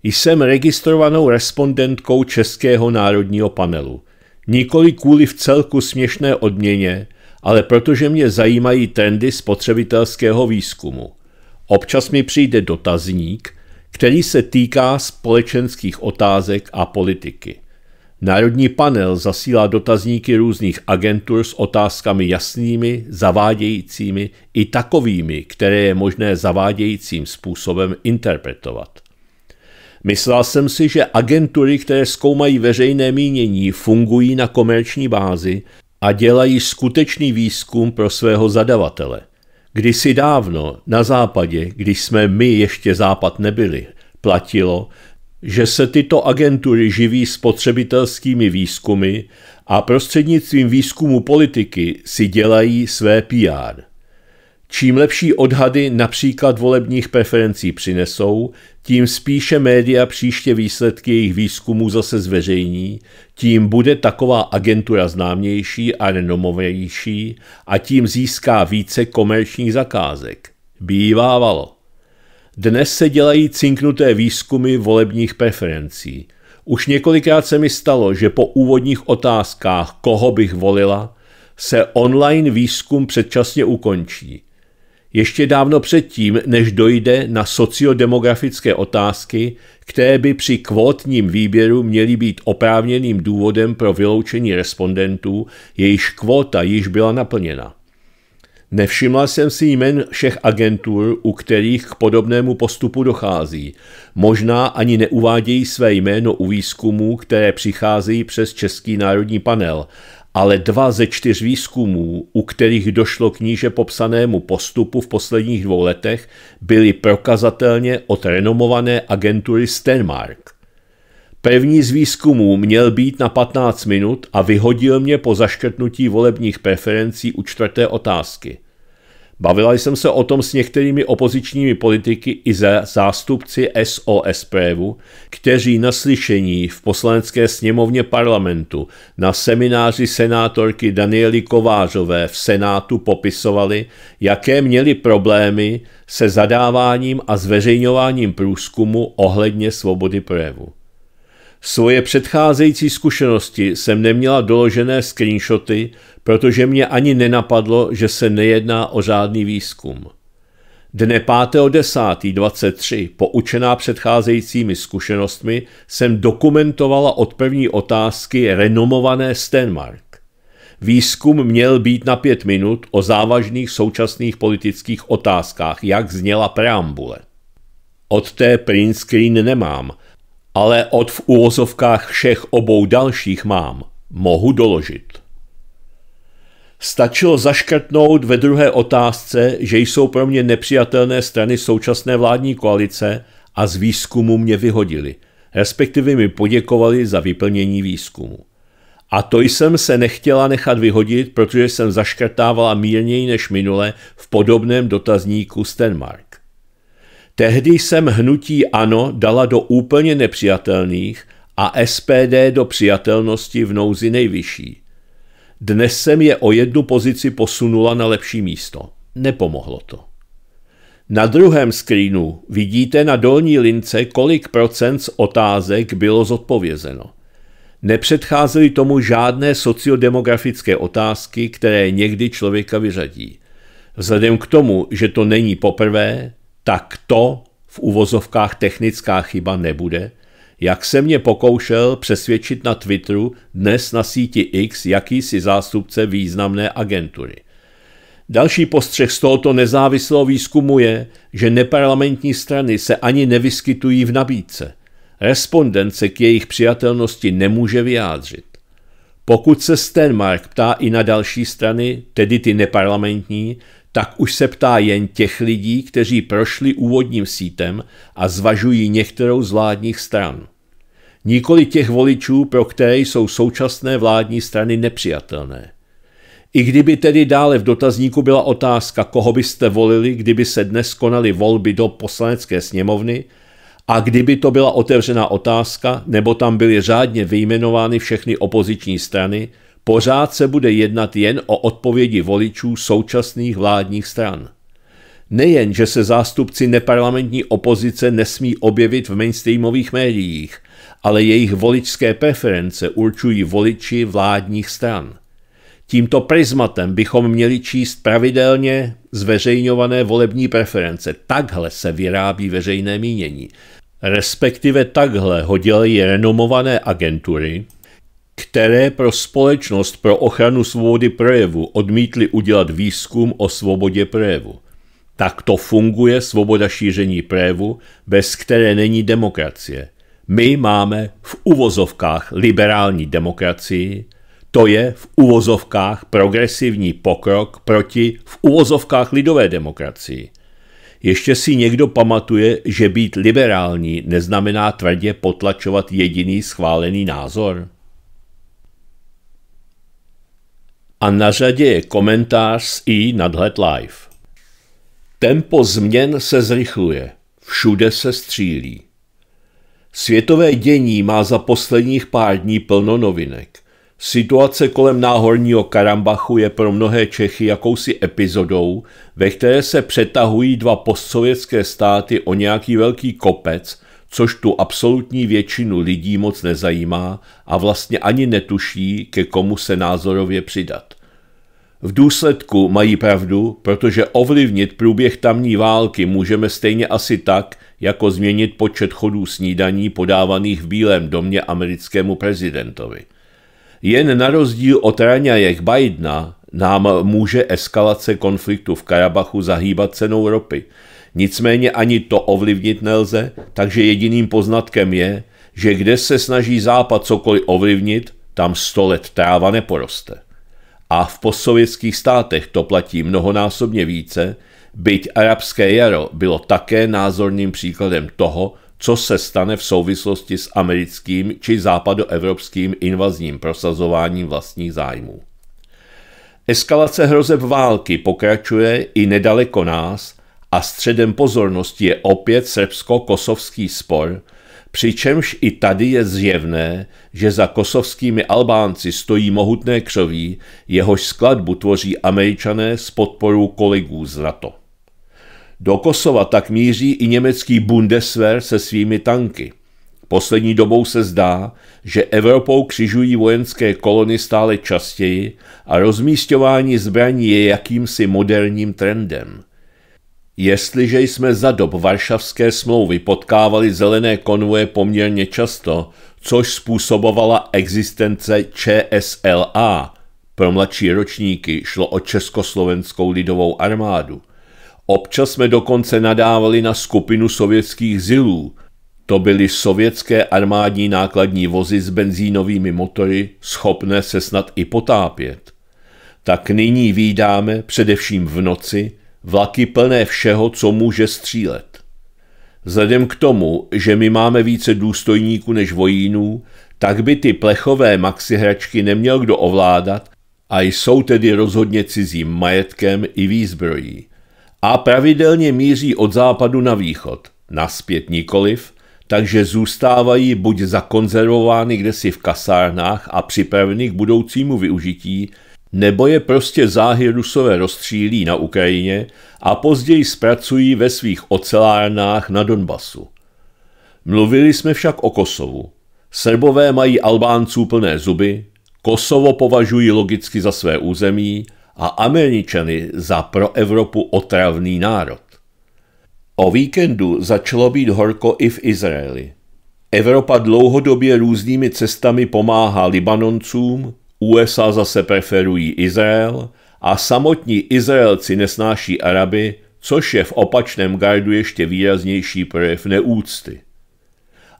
A: Jsem registrovanou respondentkou Českého národního panelu – Nikoli kvůli v celku směšné odměně, ale protože mě zajímají trendy spotřebitelského výzkumu. Občas mi přijde dotazník, který se týká společenských otázek a politiky. Národní panel zasílá dotazníky různých agentur s otázkami jasnými, zavádějícími i takovými, které je možné zavádějícím způsobem interpretovat. Myslel jsem si, že agentury, které zkoumají veřejné mínění, fungují na komerční bázi a dělají skutečný výzkum pro svého zadavatele. Kdysi dávno, na západě, když jsme my ještě západ nebyli, platilo, že se tyto agentury živí spotřebitelskými výzkumy a prostřednictvím výzkumu politiky si dělají své PR. Čím lepší odhady například volebních preferencí přinesou, tím spíše média příště výsledky jejich výzkumu zase zveřejní, tím bude taková agentura známější a renomovější a tím získá více komerčních zakázek. Bývávalo. Dnes se dělají cinknuté výzkumy volebních preferencí. Už několikrát se mi stalo, že po úvodních otázkách, koho bych volila, se online výzkum předčasně ukončí – ještě dávno předtím, než dojde na sociodemografické otázky, které by při kvótním výběru měly být oprávněným důvodem pro vyloučení respondentů, jejíž kvóta již byla naplněna. Nevšimla jsem si jmen všech agentur, u kterých k podobnému postupu dochází. Možná ani neuvádějí své jméno u výzkumů, které přicházejí přes Český národní panel, ale dva ze čtyř výzkumů, u kterých došlo k níže popsanému postupu v posledních dvou letech, byly prokazatelně od renomované agentury Stenmark. První z výzkumů měl být na 15 minut a vyhodil mě po zaškrtnutí volebních preferencí u čtvrté otázky – Bavila jsem se o tom s některými opozičními politiky i ze zástupci SOS prévu, kteří na slyšení v poslanecké sněmovně parlamentu na semináři senátorky Daniely Kovářové v Senátu popisovali, jaké měli problémy se zadáváním a zveřejňováním průzkumu ohledně svobody projevu. Svoje předcházející zkušenosti jsem neměla doložené screenshoty, protože mě ani nenapadlo, že se nejedná o žádný výzkum. Dne 5.10.23, poučená předcházejícími zkušenostmi, jsem dokumentovala od první otázky renomované Stenmark. Výzkum měl být na pět minut o závažných současných politických otázkách, jak zněla preambule. Od té print screen nemám – ale od v úvozovkách všech obou dalších mám, mohu doložit. Stačilo zaškrtnout ve druhé otázce, že jsou pro mě nepřijatelné strany současné vládní koalice a z výzkumu mě vyhodili, respektive mi poděkovali za vyplnění výzkumu. A to jsem se nechtěla nechat vyhodit, protože jsem zaškrtávala mírněji než minule v podobném dotazníku Stenmark. Tehdy jsem hnutí ANO dala do úplně nepřijatelných a SPD do přijatelnosti v nouzi nejvyšší. Dnes jsem je o jednu pozici posunula na lepší místo. Nepomohlo to. Na druhém screenu vidíte na dolní lince, kolik procent z otázek bylo zodpovězeno. Nepředcházely tomu žádné sociodemografické otázky, které někdy člověka vyřadí. Vzhledem k tomu, že to není poprvé, tak to v uvozovkách technická chyba nebude, jak se mě pokoušel přesvědčit na Twitteru dnes na síti X jakýsi zástupce významné agentury. Další postřeh z tohoto nezávislého výzkumu je, že neparlamentní strany se ani nevyskytují v nabídce. Respondent se k jejich přijatelnosti nemůže vyjádřit. Pokud se Stenmark ptá i na další strany, tedy ty neparlamentní, tak už se ptá jen těch lidí, kteří prošli úvodním sítem a zvažují některou z vládních stran. Nikoli těch voličů, pro které jsou současné vládní strany nepřijatelné. I kdyby tedy dále v dotazníku byla otázka, koho byste volili, kdyby se dnes konaly volby do poslanecké sněmovny, a kdyby to byla otevřená otázka, nebo tam byly řádně vyjmenovány všechny opoziční strany, Pořád se bude jednat jen o odpovědi voličů současných vládních stran. Nejen, že se zástupci neparlamentní opozice nesmí objevit v mainstreamových médiích, ale jejich voličské preference určují voliči vládních stran. Tímto prismatem bychom měli číst pravidelně zveřejňované volební preference. Takhle se vyrábí veřejné mínění. Respektive takhle ho dělají renomované agentury, které pro společnost pro ochranu svobody projevu odmítli udělat výzkum o svobodě projevu. Tak to funguje svoboda šíření projevu, bez které není demokracie. My máme v uvozovkách liberální demokracii, to je v uvozovkách progresivní pokrok proti v uvozovkách lidové demokracii. Ještě si někdo pamatuje, že být liberální neznamená tvrdě potlačovat jediný schválený názor? a na řadě je komentář z i nadhled live. Tempo změn se zrychluje, všude se střílí. Světové dění má za posledních pár dní plno novinek. Situace kolem náhorního Karambachu je pro mnohé Čechy jakousi epizodou, ve které se přetahují dva postsovětské státy o nějaký velký kopec, což tu absolutní většinu lidí moc nezajímá a vlastně ani netuší, ke komu se názorově přidat. V důsledku mají pravdu, protože ovlivnit průběh tamní války můžeme stejně asi tak, jako změnit počet chodů snídaní podávaných v Bílém domě americkému prezidentovi. Jen na rozdíl od raňajek Bidena nám může eskalace konfliktu v Karabachu zahýbat cenou ropy – Nicméně ani to ovlivnit nelze, takže jediným poznatkem je, že kde se snaží Západ cokoliv ovlivnit, tam sto let tráva neporoste. A v postsovětských státech to platí mnohonásobně více, byť arabské jaro bylo také názorným příkladem toho, co se stane v souvislosti s americkým či západoevropským invazním prosazováním vlastních zájmů. Eskalace hrozeb války pokračuje i nedaleko nás a středem pozornosti je opět srbsko-kosovský spor, přičemž i tady je zjevné, že za kosovskými Albánci stojí mohutné křoví, jehož skladbu tvoří američané s podporou kolegů z NATO. Do Kosova tak míří i německý Bundeswehr se svými tanky. Poslední dobou se zdá, že Evropou křižují vojenské kolony stále častěji a rozmístování zbraní je jakýmsi moderním trendem – Jestliže jsme za dob Varšavské smlouvy potkávali zelené konvoje poměrně často, což způsobovala existence ČSLA, pro mladší ročníky šlo o Československou lidovou armádu. Občas jsme dokonce nadávali na skupinu sovětských zilů. To byly sovětské armádní nákladní vozy s benzínovými motory, schopné se snad i potápět. Tak nyní výdáme, především v noci, vlaky plné všeho, co může střílet. Vzhledem k tomu, že my máme více důstojníků než vojínů, tak by ty plechové maxi hračky neměl kdo ovládat a jsou tedy rozhodně cizím majetkem i výzbrojí. A pravidelně míří od západu na východ, naspět nikoliv, takže zůstávají buď zakonzervovány kdesi v kasárnách a připraveny k budoucímu využití, nebo je prostě záhy Rusové rozstřílí na Ukrajině a později zpracují ve svých ocelárnách na Donbasu. Mluvili jsme však o Kosovu. Srbové mají Albánců plné zuby, Kosovo považují logicky za své území a Američany za pro Evropu otravný národ. O víkendu začalo být horko i v Izraeli. Evropa dlouhodobě různými cestami pomáhá Libanoncům, USA zase preferují Izrael a samotní Izraelci nesnáší Araby, což je v opačném gardu ještě výraznější projev neúcty.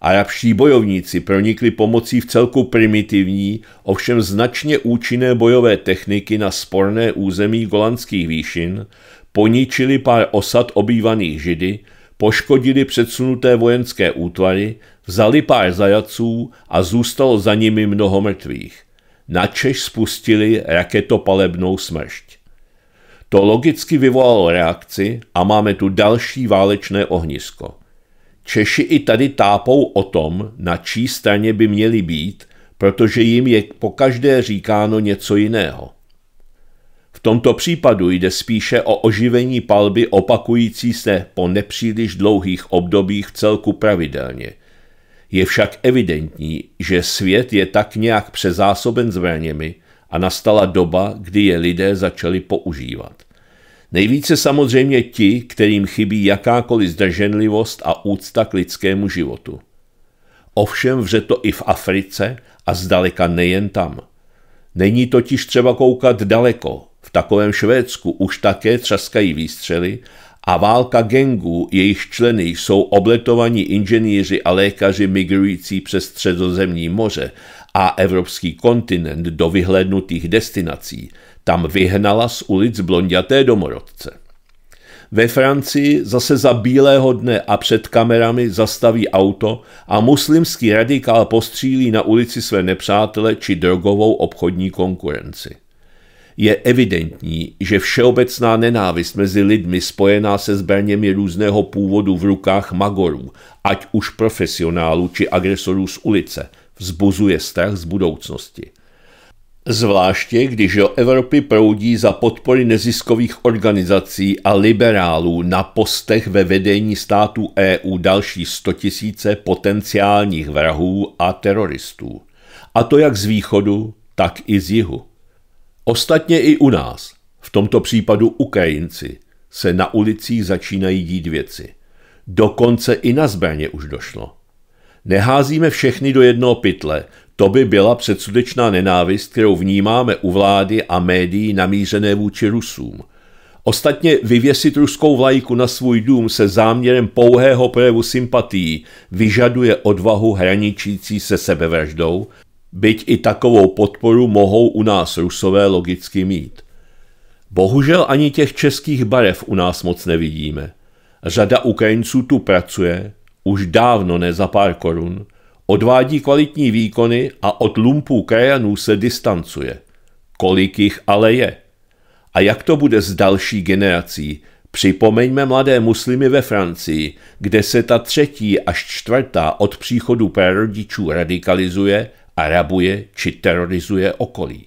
A: Arabští bojovníci pronikli pomocí v celku primitivní, ovšem značně účinné bojové techniky na sporné území golandských výšin, poničili pár osad obývaných Židy, poškodili předsunuté vojenské útvary, vzali pár zajaců a zůstalo za nimi mnoho mrtvých na Češ spustili raketopalebnou smršť. To logicky vyvolalo reakci a máme tu další válečné ohnisko. Češi i tady tápou o tom, na čí straně by měli být, protože jim je po každé říkáno něco jiného. V tomto případu jde spíše o oživení palby opakující se po nepříliš dlouhých obdobích celku pravidelně – je však evidentní, že svět je tak nějak přezásoben zbraněmi a nastala doba, kdy je lidé začali používat. Nejvíce samozřejmě ti, kterým chybí jakákoliv zdrženlivost a úcta k lidskému životu. Ovšem vře to i v Africe a zdaleka nejen tam. Není totiž třeba koukat daleko. V takovém Švédsku už také třaskají výstřely a válka gengů, jejich členy jsou obletovaní inženýři a lékaři migrující přes středozemní moře a evropský kontinent do vyhlédnutých destinací, tam vyhnala z ulic blondiaté domorodce. Ve Francii zase za bílého dne a před kamerami zastaví auto a muslimský radikál postřílí na ulici své nepřátele či drogovou obchodní konkurenci je evidentní, že všeobecná nenávist mezi lidmi spojená se zbraněmi různého původu v rukách magorů, ať už profesionálů či agresorů z ulice, vzbuzuje strach z budoucnosti. Zvláště když do Evropy proudí za podpory neziskových organizací a liberálů na postech ve vedení států EU další 100 000 potenciálních vrahů a teroristů. A to jak z východu, tak i z jihu. Ostatně i u nás, v tomto případu Ukrajinci, se na ulicích začínají dít věci. Dokonce i na zbraně už došlo. Neházíme všechny do jednoho pytle, to by byla předsudečná nenávist, kterou vnímáme u vlády a médií namířené vůči Rusům. Ostatně vyvěsit ruskou vlajku na svůj dům se záměrem pouhého projevu sympatií vyžaduje odvahu hraničící se sebevraždou byť i takovou podporu mohou u nás rusové logicky mít. Bohužel ani těch českých barev u nás moc nevidíme. Řada Ukrajinců tu pracuje, už dávno ne za pár korun, odvádí kvalitní výkony a od lumpů krajanů se distancuje. Kolik jich ale je? A jak to bude s další generací? Připomeňme mladé muslimy ve Francii, kde se ta třetí až čtvrtá od příchodu prarodičů radikalizuje arabuje či terorizuje okolí.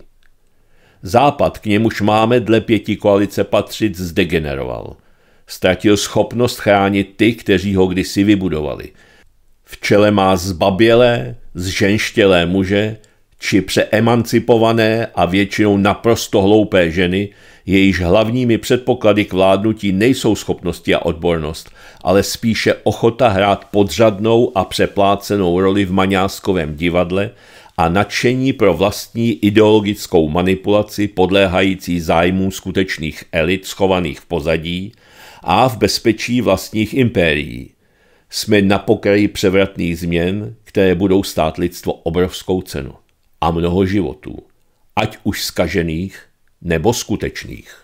A: Západ, k němuž máme dle pěti koalice patřit, zdegeneroval. Ztratil schopnost chránit ty, kteří ho kdysi vybudovali. V čele má zbabělé, zženštělé muže, či přeemancipované a většinou naprosto hloupé ženy, jejíž hlavními předpoklady k vládnutí nejsou schopnosti a odbornost, ale spíše ochota hrát podřadnou a přeplácenou roli v maňáskovém divadle, a nadšení pro vlastní ideologickou manipulaci podléhající zájmům skutečných elit schovaných v pozadí a v bezpečí vlastních impérií. Jsme na pokraji převratných změn, které budou stát lidstvo obrovskou cenu a mnoho životů, ať už skažených nebo skutečných.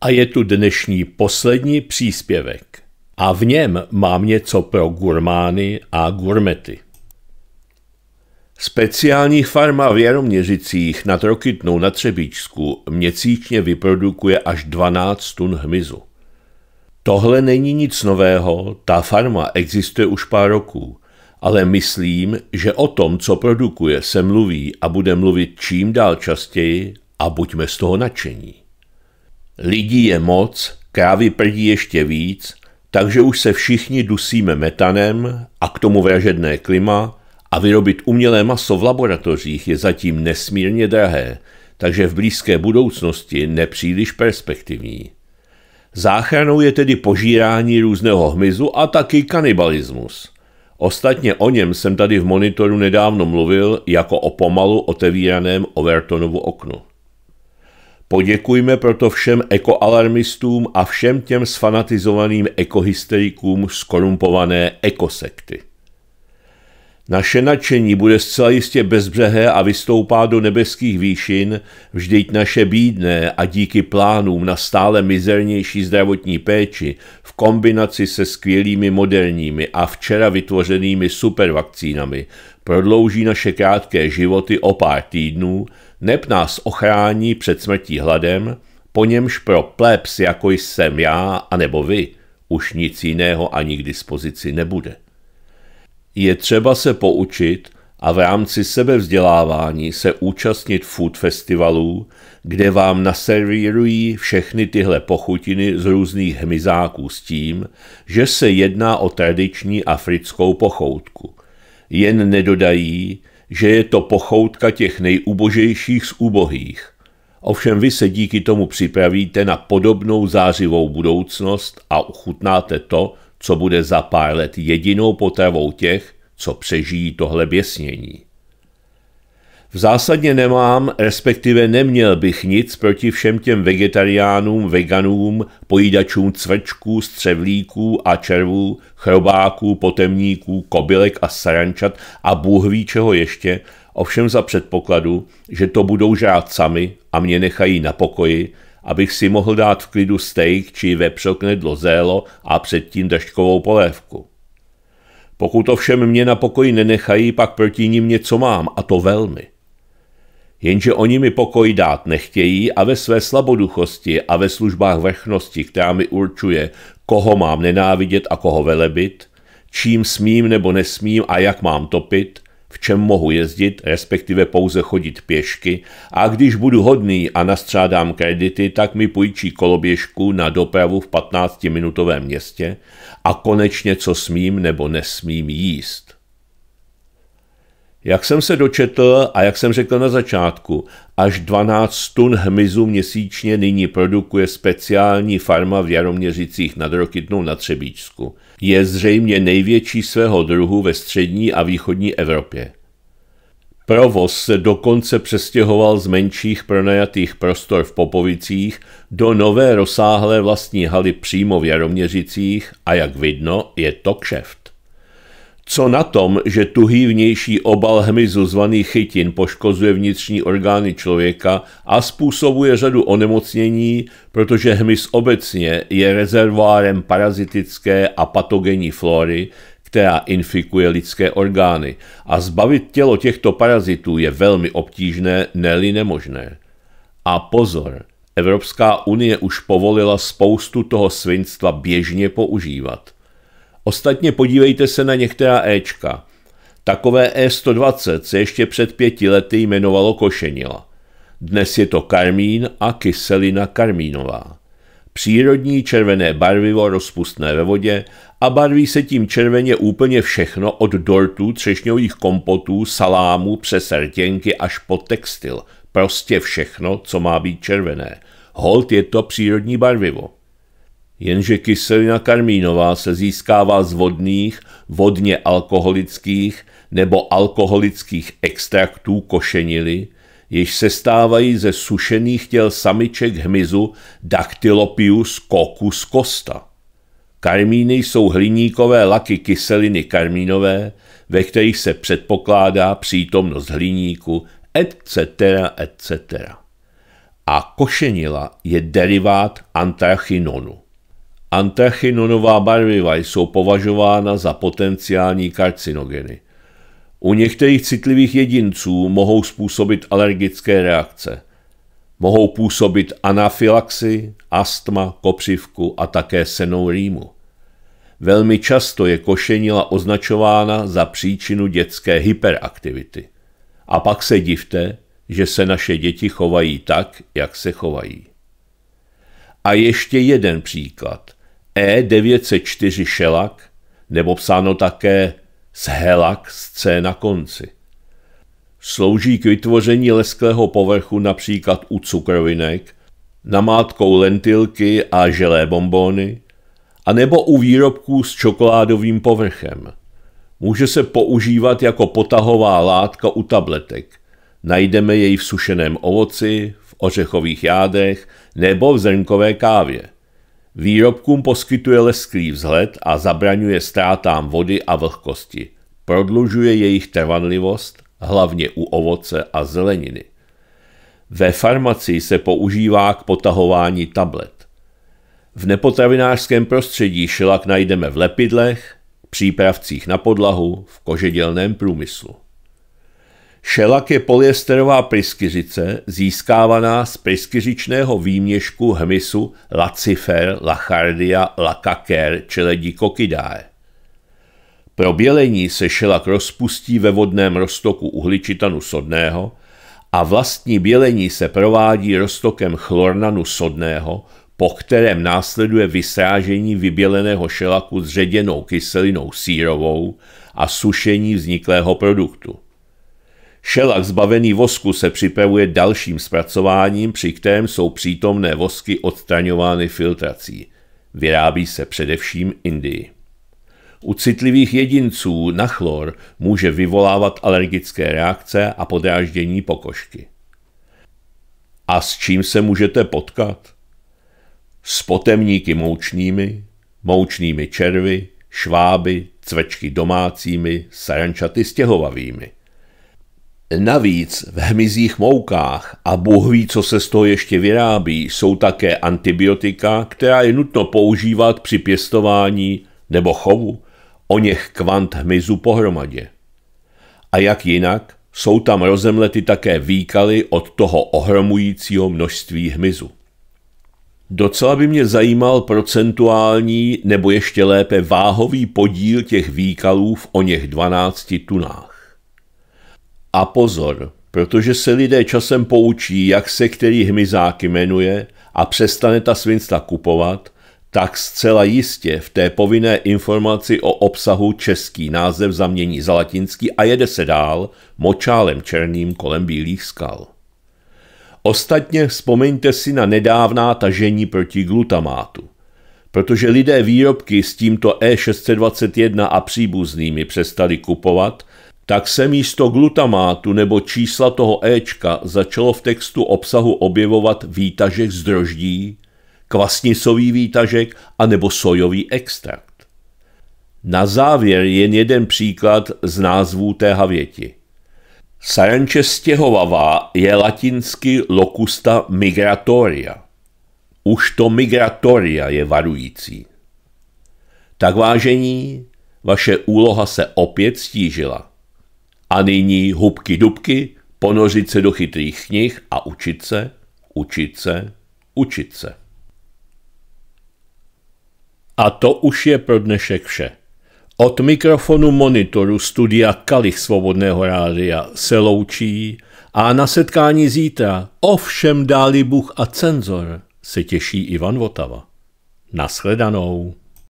A: A je tu dnešní poslední příspěvek a v něm mám něco pro gurmány a gurmety. Speciální farma v Jaroměřicích nad Rokytnou na Třebíčsku měsíčně vyprodukuje až 12 tun hmyzu. Tohle není nic nového, ta farma existuje už pár roků, ale myslím, že o tom, co produkuje, se mluví a bude mluvit čím dál častěji a buďme z toho nadšení. Lidí je moc, krávy prdí ještě víc takže už se všichni dusíme metanem a k tomu vražedné klima a vyrobit umělé maso v laboratořích je zatím nesmírně drahé, takže v blízké budoucnosti nepříliš perspektivní. Záchranou je tedy požírání různého hmyzu a taky kanibalismus. Ostatně o něm jsem tady v monitoru nedávno mluvil jako o pomalu otevíraném Overtonovu oknu. Poděkujme proto všem ekoalarmistům a všem těm sfanatizovaným ekohysterikům skorumpované ekosekty. Naše nadšení bude zcela jistě bezbřehé a vystoupá do nebeských výšin, vždyť naše bídné a díky plánům na stále mizernější zdravotní péči v kombinaci se skvělými moderními a včera vytvořenými supervakcínami prodlouží naše krátké životy o pár týdnů, neb nás ochrání před smrtí hladem, po němž pro plebs, jako jsem já, anebo vy, už nic jiného ani k dispozici nebude. Je třeba se poučit a v rámci sebevzdělávání se účastnit food festivalů, kde vám naservírují všechny tyhle pochutiny z různých hmyzáků s tím, že se jedná o tradiční africkou pochoutku. Jen nedodají, že je to pochoutka těch nejubožejších z ubohých. Ovšem vy se díky tomu připravíte na podobnou zářivou budoucnost a uchutnáte to, co bude za pár let jedinou potravou těch, co přežijí tohle běsnění. V zásadě nemám, respektive neměl bych nic proti všem těm vegetariánům, veganům, pojídačům cvrčků, střevlíků a červů, chrobáků, potemníků, kobylek a sarančat a bůh ví čeho ještě, ovšem za předpokladu, že to budou žrát sami a mě nechají na pokoji, abych si mohl dát v klidu steak či vepřoknedlo zélo a předtím dešťkovou polévku. Pokud ovšem mě na pokoji nenechají, pak proti ním něco mám a to velmi. Jenže oni mi pokoj dát nechtějí a ve své slaboduchosti a ve službách vrchnosti, která mi určuje, koho mám nenávidět a koho velebit, čím smím nebo nesmím a jak mám topit, v čem mohu jezdit, respektive pouze chodit pěšky a když budu hodný a nastřádám kredity, tak mi půjčí koloběžku na dopravu v 15-minutovém městě a konečně co smím nebo nesmím jíst. Jak jsem se dočetl a jak jsem řekl na začátku, až 12 tun hmyzu měsíčně nyní produkuje speciální farma v Jaroměřicích nad Rokytnou na Třebíčsku. Je zřejmě největší svého druhu ve střední a východní Evropě. Provoz se dokonce přestěhoval z menších pronajatých prostor v Popovicích do nové rozsáhlé vlastní haly přímo v Jaroměřicích a jak vidno, je to kšeft. Co na tom, že tuhý vnější obal hmyzu zvaný chytin poškozuje vnitřní orgány člověka a způsobuje řadu onemocnění, protože hmyz obecně je rezervoárem parazitické a patogenní flory, která infikuje lidské orgány a zbavit tělo těchto parazitů je velmi obtížné, ne nemožné. A pozor, Evropská unie už povolila spoustu toho svinstva běžně používat – Ostatně podívejte se na některá Ečka. Takové E120 se ještě před pěti lety jmenovalo košenila. Dnes je to karmín a kyselina karmínová. Přírodní červené barvivo rozpustné ve vodě a barví se tím červeně úplně všechno od dortů, třešňových kompotů, salámů, přes rtěnky až po textil. Prostě všechno, co má být červené. holt je to přírodní barvivo jenže kyselina karmínová se získává z vodných, vodně alkoholických nebo alkoholických extraktů košenily, jež se stávají ze sušených těl samiček hmyzu Dactylopius coccus costa. Karmíny jsou hliníkové laky kyseliny karmínové, ve kterých se předpokládá přítomnost hliníku, etc., etc. A košenila je derivát antrachinonu. Antrachinonová barviva jsou považována za potenciální karcinogeny. U některých citlivých jedinců mohou způsobit alergické reakce. Mohou působit anafilaxi, astma, kopřivku a také senou rýmu. Velmi často je košenila označována za příčinu dětské hyperaktivity. A pak se divte, že se naše děti chovají tak, jak se chovají. A ještě jeden příklad – E904 šelak, nebo psáno také shelak s C na konci. Slouží k vytvoření lesklého povrchu například u cukrovinek, namátkou lentilky a želé bombóny, anebo u výrobků s čokoládovým povrchem. Může se používat jako potahová látka u tabletek. Najdeme jej v sušeném ovoci, v ořechových jádech nebo v zrnkové kávě. Výrobkům poskytuje lesklý vzhled a zabraňuje ztrátám vody a vlhkosti. Prodlužuje jejich trvanlivost, hlavně u ovoce a zeleniny. Ve farmacii se používá k potahování tablet. V nepotravinářském prostředí šelak najdeme v lepidlech, přípravcích na podlahu, v kožedělném průmyslu. Šelak je polyesterová pryskyřice získávaná z pryskyřičného výměšku hmyzu Lacifer lachardia lakaker čeledí kokidae. Pro bělení se šelak rozpustí ve vodném roztoku uhličitanu sodného a vlastní bělení se provádí roztokem chlornanu sodného, po kterém následuje vysrážení vyběleného šelaku s ředěnou kyselinou sírovou a sušení vzniklého produktu. Šelak zbavený vosku se připravuje dalším zpracováním, při kterém jsou přítomné vosky odstraňovány filtrací. Vyrábí se především Indii. U citlivých jedinců na chlor může vyvolávat alergické reakce a podráždění pokožky. A s čím se můžete potkat? S potemníky moučnými, moučnými červy, šváby, cvečky domácími, sarančaty stěhovavými. Navíc v hmyzích moukách a Bůh ví, co se z toho ještě vyrábí, jsou také antibiotika, která je nutno používat při pěstování nebo chovu o něch kvant hmyzu pohromadě. A jak jinak, jsou tam rozemlety také výkaly od toho ohromujícího množství hmyzu. Docela by mě zajímal procentuální nebo ještě lépe váhový podíl těch výkalů v o něch 12 tunách. A pozor, protože se lidé časem poučí, jak se který hmyzák jmenuje a přestane ta svinsta kupovat, tak zcela jistě v té povinné informaci o obsahu český název zamění za latinský a jede se dál močálem černým kolem bílých skal. Ostatně vzpomeňte si na nedávná tažení proti glutamátu. Protože lidé výrobky s tímto E621 a příbuznými přestali kupovat, tak se místo glutamátu nebo čísla toho Ečka začalo v textu obsahu objevovat výtažek z droždí, kvasnicový výtažek a nebo sojový extrakt. Na závěr jen jeden příklad z názvů té havěti. Saranče stěhovavá je latinsky locusta migratoria. Už to migratoria je varující. Tak vážení, vaše úloha se opět stížila. A nyní hubky dubky, ponořit se do chytrých knih a učit se, učit se, učit se. A to už je pro dnešek vše. Od mikrofonu monitoru studia Kalich Svobodného rádia se loučí a na setkání zítra ovšem dáli Bůh a cenzor se těší Ivan Votava. Naschledanou.